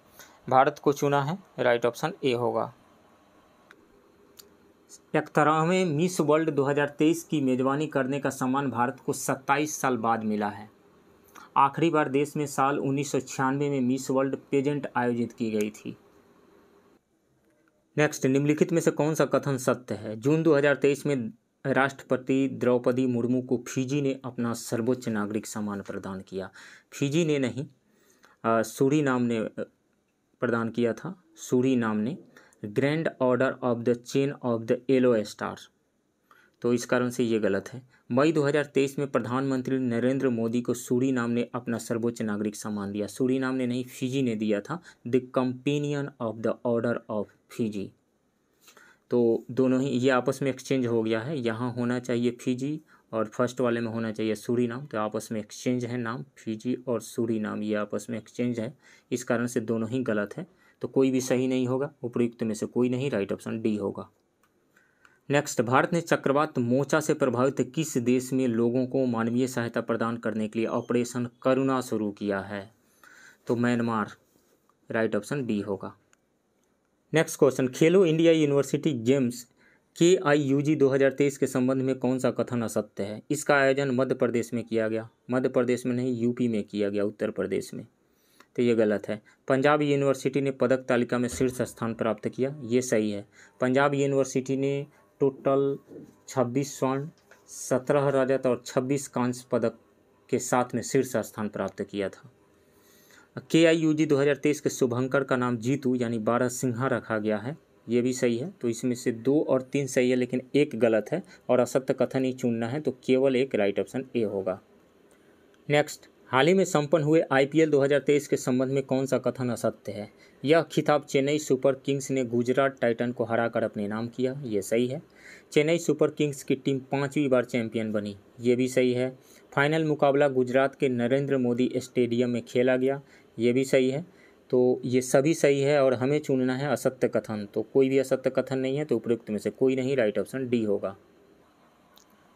भारत को चुना है राइट ऑप्शन ए होगा इकहत्तरवें मिस वर्ल्ड 2023 की मेजबानी करने का सम्मान भारत को 27 साल बाद मिला है आखिरी बार देश में साल उन्नीस में मिस वर्ल्ड पेजेंट आयोजित की गई थी नेक्स्ट निम्नलिखित में से कौन सा कथन सत्य है जून 2023 में राष्ट्रपति द्रौपदी मुर्मू को फिजी ने अपना सर्वोच्च नागरिक सम्मान प्रदान किया फिजी ने नहीं सूरी नाम ने प्रदान किया था सूरी नाम ने grand order of the chain of the yellow star तो इस कारण से ये गलत है मई 2023 में प्रधानमंत्री नरेंद्र मोदी को सूरी नाम ने अपना सर्वोच्च नागरिक सम्मान दिया सूरी नाम ने नहीं फिजी ने दिया था the companion of the order of Fiji तो दोनों ही ये आपस में एक्सचेंज हो गया है यहाँ होना चाहिए फीजी और फर्स्ट वाले में होना चाहिए सूरी नाम तो आपस में एक्सचेंज है नाम फीजी और सूरी नाम ये आपस में एक्सचेंज है इस कारण से दोनों ही गलत है तो कोई भी सही नहीं होगा उपयुक्त में से कोई नहीं राइट ऑप्शन डी होगा नेक्स्ट भारत ने चक्रवात मोचा से प्रभावित किस देश में लोगों को मानवीय सहायता प्रदान करने के लिए ऑपरेशन करुणा शुरू किया है तो म्यांमार राइट ऑप्शन बी होगा next question Khelo India university games के आई यू जी दो हज़ार तेईस के संबंध में कौन सा कथन असत्य है इसका आयोजन मध्य प्रदेश में किया गया मध्य प्रदेश में नहीं यूपी में किया गया उत्तर प्रदेश में तो ये गलत है पंजाब यूनिवर्सिटी ने पदक तालिका में शीर्ष स्थान प्राप्त किया ये सही है पंजाब यूनिवर्सिटी ने टोटल छब्बीस स्वर्ण सत्रह रजत और छब्बीस कांस्य पदक के साथ में शीर्ष स्थान प्राप्त किया था के आई यू जी दो हज़ार तेईस के शुभंकर का नाम जीतू यानी बारह सिंहा रखा गया है ये भी सही है तो इसमें से दो और तीन सही है लेकिन एक गलत है और असत्य कथन ही चुनना है तो केवल एक राइट ऑप्शन ए होगा नेक्स्ट हाल ही में संपन्न हुए आईपीएल 2023 के संबंध में कौन सा कथन असत्य है यह खिताब चेन्नई सुपर किंग्स ने गुजरात टाइटन को हराकर अपने नाम किया ये सही है चेन्नई सुपर किंग्स की टीम पाँचवीं बार चैंपियन बनी ये भी सही है फाइनल मुकाबला गुजरात के नरेंद्र मोदी स्टेडियम में खेला गया ये भी सही है तो ये सभी सही है और हमें चुनना है असत्य कथन तो कोई भी असत्य कथन नहीं है तो उपयुक्त में से कोई नहीं राइट ऑप्शन डी होगा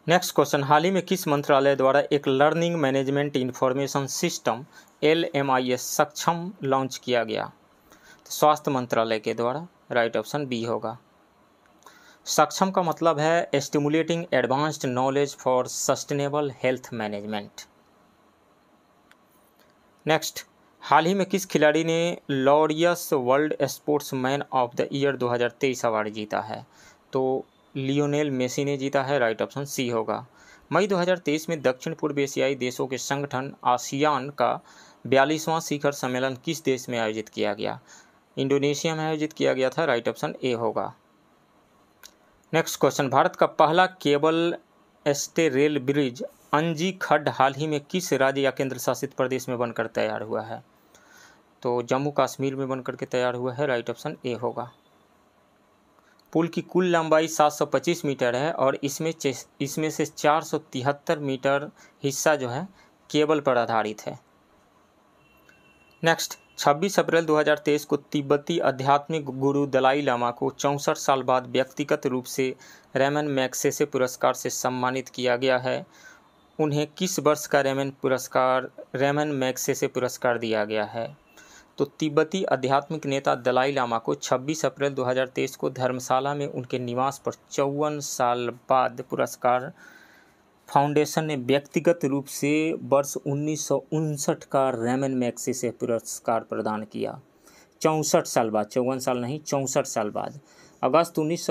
नेक्स्ट क्वेश्चन हाल ही में किस मंत्रालय द्वारा एक learning management information system L M I S Saksham launch किया गया तो स्वास्थ्य मंत्रालय के द्वारा राइट ऑप्शन बी होगा सक्षम का मतलब है stimulating advanced knowledge for sustainable health management next हाल ही में किस खिलाड़ी ने Laureus world sports man of the year 2023 award जीता है तो लियोनेल मेसी ने जीता है राइट ऑप्शन सी होगा मई 2023 में दक्षिण पूर्व एशियाई देशों के संगठन आसियान का बयालीसवां शिखर सम्मेलन किस देश में आयोजित किया गया इंडोनेशिया में आयोजित किया गया था राइट ऑप्शन ए होगा नेक्स्ट क्वेश्चन भारत का पहला केबल एस्टे रेल ब्रिज अंजी खड्ड हाल ही में किस राज्य या केंद्र शासित प्रदेश में बनकर तैयार हुआ है तो जम्मू कश्मीर में बनकर के तैयार हुआ है राइट ऑप्शन ए होगा पुल की कुल लंबाई 725 मीटर है और इसमें इसमें से चार मीटर हिस्सा जो है केबल पर आधारित है नेक्स्ट 26 अप्रैल 2023 को तिब्बती आध्यात्मिक गुरु दलाई लामा को चौंसठ साल बाद व्यक्तिगत रूप से रेमन मैक्सेसे पुरस्कार से सम्मानित किया गया है उन्हें किस वर्ष का रेमन पुरस्कार रेमन मैक्सेसे पुरस्कार दिया गया है तो तिब्बती आध्यात्मिक नेता दलाई लामा को 26 अप्रैल 2023 को धर्मशाला में उनके निवास पर चौवन साल बाद पुरस्कार फाउंडेशन ने व्यक्तिगत रूप से वर्ष उन्नीस का रेमन मैक्सी से पुरस्कार प्रदान किया चौंसठ साल बाद चौवन साल नहीं चौंसठ साल बाद अगस्त उन्नीस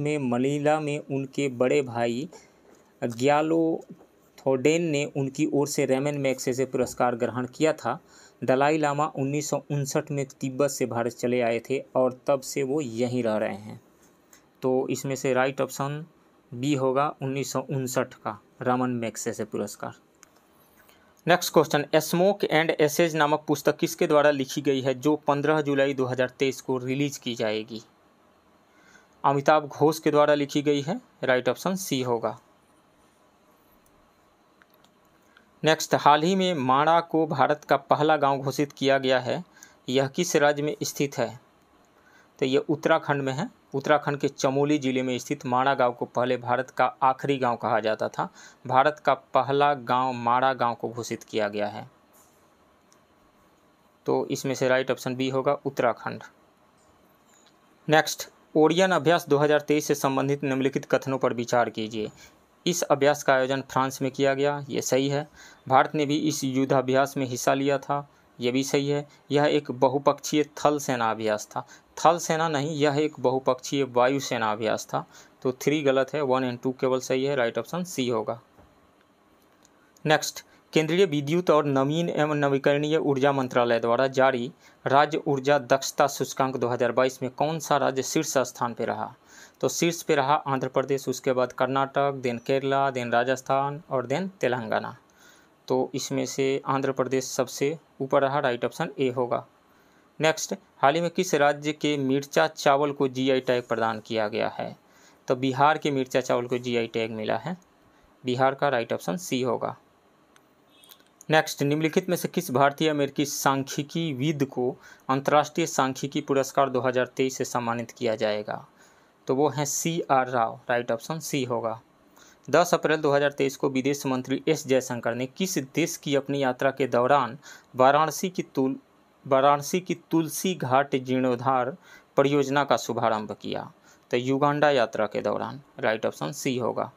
में मलीला में उनके बड़े भाई ग्यालो थोडेन ने उनकी ओर से रेमन मैक्से से पुरस्कार ग्रहण किया था दलाई लामा उन्नीस में तिब्बत से भारत चले आए थे और तब से वो यहीं रह रहे हैं तो इसमें से राइट ऑप्शन बी होगा उन्नीस का रमन से पुरस्कार next question smoke and ashes नामक पुस्तक किसके द्वारा लिखी गई है जो 15 जुलाई 2023 को रिलीज की जाएगी अमिताभ घोष के द्वारा लिखी गई है राइट ऑप्शन सी होगा नेक्स्ट हाल ही में माणा को भारत का पहला गांव घोषित किया गया है यह किस राज्य में स्थित है तो यह उत्तराखंड में है उत्तराखंड के चमोली जिले में स्थित माणा गांव को पहले भारत का आखिरी गांव कहा जाता था भारत का पहला गांव माणा गांव को घोषित किया गया है तो इसमें से राइट ऑप्शन बी होगा उत्तराखंड नेक्स्ट ओरियन अभ्यास 2023 से संबंधित निम्नलिखित कथनों पर विचार कीजिए इस अभ्यास का आयोजन फ्रांस में किया गया ये सही है भारत ने भी इस युद्धाभ्यास में हिस्सा लिया था यह भी सही है यह एक बहुपक्षीय थल सेना अभ्यास था थल सेना नहीं यह एक बहुपक्षीय वायु सेना अभ्यास था तो थ्री गलत है वन एंड टू केवल सही है राइट ऑप्शन सी होगा नेक्स्ट केंद्रीय विद्युत और नवीन एवं नवीकरणीय ऊर्जा मंत्रालय द्वारा जारी राज्य ऊर्जा दक्षता सूचकांक 2022 में कौन सा राज्य शीर्ष स्थान पर रहा तो शीर्ष पे रहा आंध्र प्रदेश उसके बाद कर्नाटक देन केरला देन राजस्थान और देन तेलंगाना तो इसमें से आंध्र प्रदेश सबसे ऊपर रहा राइट ऑप्शन ए होगा नेक्स्ट हाल ही में किस राज्य के मिर्चा चावल को जीआई टैग प्रदान किया गया है तो बिहार के मिर्चा चावल को जीआई टैग मिला है बिहार का राइट ऑप्शन सी होगा नेक्स्ट निम्नलिखित में से किस भारतीय अमेरिकी सांख्यिकी विद को अंतर्राष्ट्रीय सांख्यिकी पुरस्कार 2023 से सम्मानित किया जाएगा तो वो हैं C R Rao right option C होगा 10 अप्रैल 2023 को विदेश मंत्री एस जयशंकर ने किस देश की अपनी यात्रा के दौरान वाराणसी की तुल वाराणसी की तुलसी घाट जीर्णोद्धार परियोजना का शुभारंभ किया तो युगांडा यात्रा के दौरान राइट ऑप्शन सी होगा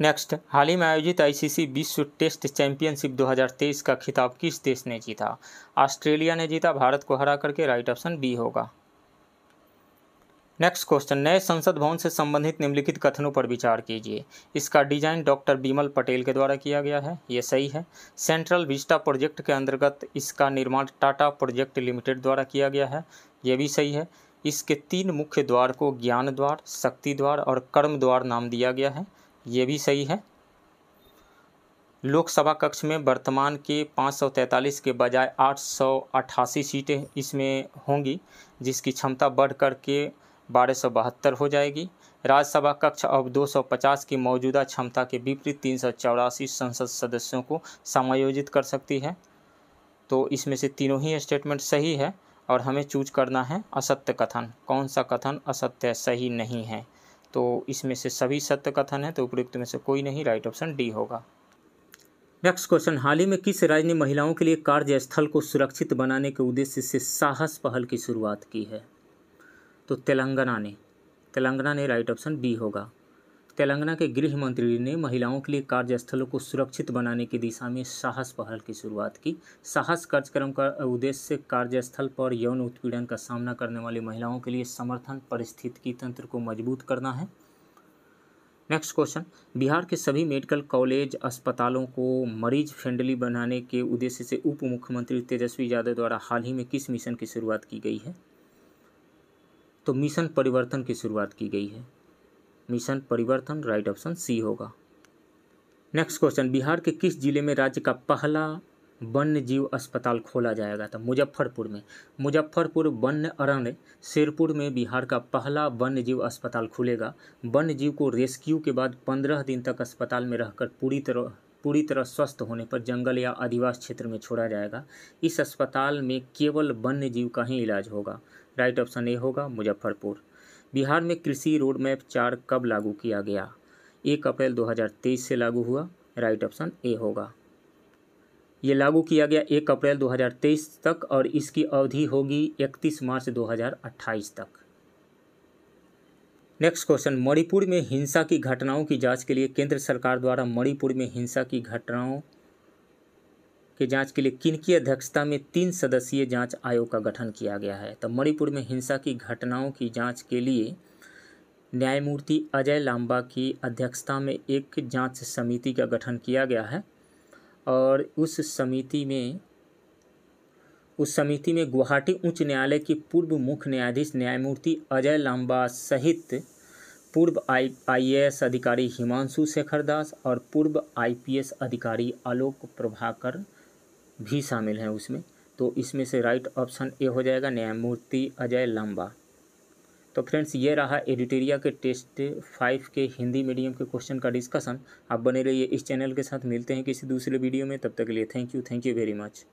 नेक्स्ट हाल ही में आयोजित आईसीसी विश्व टेस्ट चैंपियनशिप 2023 का खिताब किस देश ने जीता ऑस्ट्रेलिया ने जीता भारत को हरा करके राइट ऑप्शन बी होगा नेक्स्ट क्वेश्चन नए संसद भवन से संबंधित निम्नलिखित कथनों पर विचार कीजिए इसका डिजाइन डॉक्टर बीमल पटेल के द्वारा किया गया है ये सही है सेंट्रल विस्टा प्रोजेक्ट के अंतर्गत इसका निर्माण टाटा प्रोजेक्ट लिमिटेड द्वारा किया गया है ये भी सही है इसके तीन मुख्य द्वार को ज्ञान द्वार शक्ति द्वार और कर्म द्वार नाम दिया गया है ये भी सही है लोकसभा कक्ष में वर्तमान के 543 के बजाय आठ सीटें इसमें होंगी जिसकी क्षमता बढ़ करके के बारह हो जाएगी राज्यसभा कक्ष अब 250 की मौजूदा क्षमता के विपरीत तीन संसद सदस्यों को समायोजित कर सकती है तो इसमें से तीनों ही स्टेटमेंट सही है और हमें चूज करना है असत्य कथन कौन सा कथन असत्य सही नहीं है तो इसमें से सभी सत्य कथन है तो उपयुक्त में से कोई नहीं राइट ऑप्शन डी होगा नेक्स्ट क्वेश्चन हाल ही में किस राज्य ने महिलाओं के लिए कार्यस्थल को सुरक्षित बनाने के उद्देश्य से साहस पहल की शुरुआत की है तो तेलंगाना ने तेलंगाना ने राइट ऑप्शन बी होगा तेलंगाना के गृह मंत्री ने महिलाओं के लिए कार्यस्थलों को सुरक्षित बनाने की दिशा में साहस पहल की शुरुआत की साहस कार्यक्रम का उद्देश्य कार्यस्थल पर यौन उत्पीड़न का सामना करने वाली महिलाओं के लिए समर्थन परिस्थितिकी तंत्र को मजबूत करना है नेक्स्ट क्वेश्चन बिहार के सभी मेडिकल कॉलेज अस्पतालों को मरीज फ्रेंडली बनाने के उद्देश्य से उप मुख्यमंत्री तेजस्वी यादव द्वारा हाल ही में किस मिशन की शुरुआत की गई है तो मिशन परिवर्तन की शुरुआत की गई है मिशन परिवर्तन राइट ऑप्शन सी होगा नेक्स्ट क्वेश्चन बिहार के किस जिले में राज्य का पहला वन्य जीव अस्पताल खोला जाएगा था तो मुजफ्फरपुर में मुजफ्फरपुर वन्य अरण्य शेरपुर में बिहार का पहला वन्य जीव अस्पताल खुलेगा वन्य जीव को रेस्क्यू के बाद पंद्रह दिन तक अस्पताल में रहकर पूरी तरह पूरी तरह स्वस्थ होने पर जंगल या आदिवास क्षेत्र में छोड़ा जाएगा इस अस्पताल में केवल वन्य जीव का ही इलाज होगा राइट ऑप्शन ए होगा मुजफ्फरपुर बिहार में कृषि रोड मैप चार कब लागू किया गया एक अप्रैल 2023 से लागू हुआ राइट ऑप्शन ए होगा ये लागू किया गया एक अप्रैल 2023 तक और इसकी अवधि होगी 31 मार्च 2028 तक नेक्स्ट क्वेश्चन मणिपुर में हिंसा की घटनाओं की जांच के लिए केंद्र सरकार द्वारा मणिपुर में हिंसा की घटनाओं की जांच के लिए किन की अध्यक्षता में तीन सदस्यीय जांच आयोग का गठन किया गया है तो मणिपुर में हिंसा की घटनाओं की जांच के लिए न्यायमूर्ति अजय लांबा की अध्यक्षता में एक जांच समिति का गठन किया गया है और उस समिति में उस समिति में गुवाहाटी उच्च न्यायालय की पूर्व मुख्य न्यायाधीश न्यायमूर्ति अजय लांबा सहित पूर्व आई आई अधिकारी हिमांशु शेखर दास और पूर्व आईपीएस अधिकारी आलोक प्रभाकर भी शामिल हैं उसमें तो इसमें से राइट ऑप्शन ए हो जाएगा न्यायमूर्ति अजय लंबा तो फ्रेंड्स ये रहा एडिटेरिया के टेस्ट फाइव के हिंदी मीडियम के क्वेश्चन का डिस्कशन आप बने रहिए इस चैनल के साथ मिलते हैं किसी दूसरे वीडियो में तब तक के लिए thank you thank you very much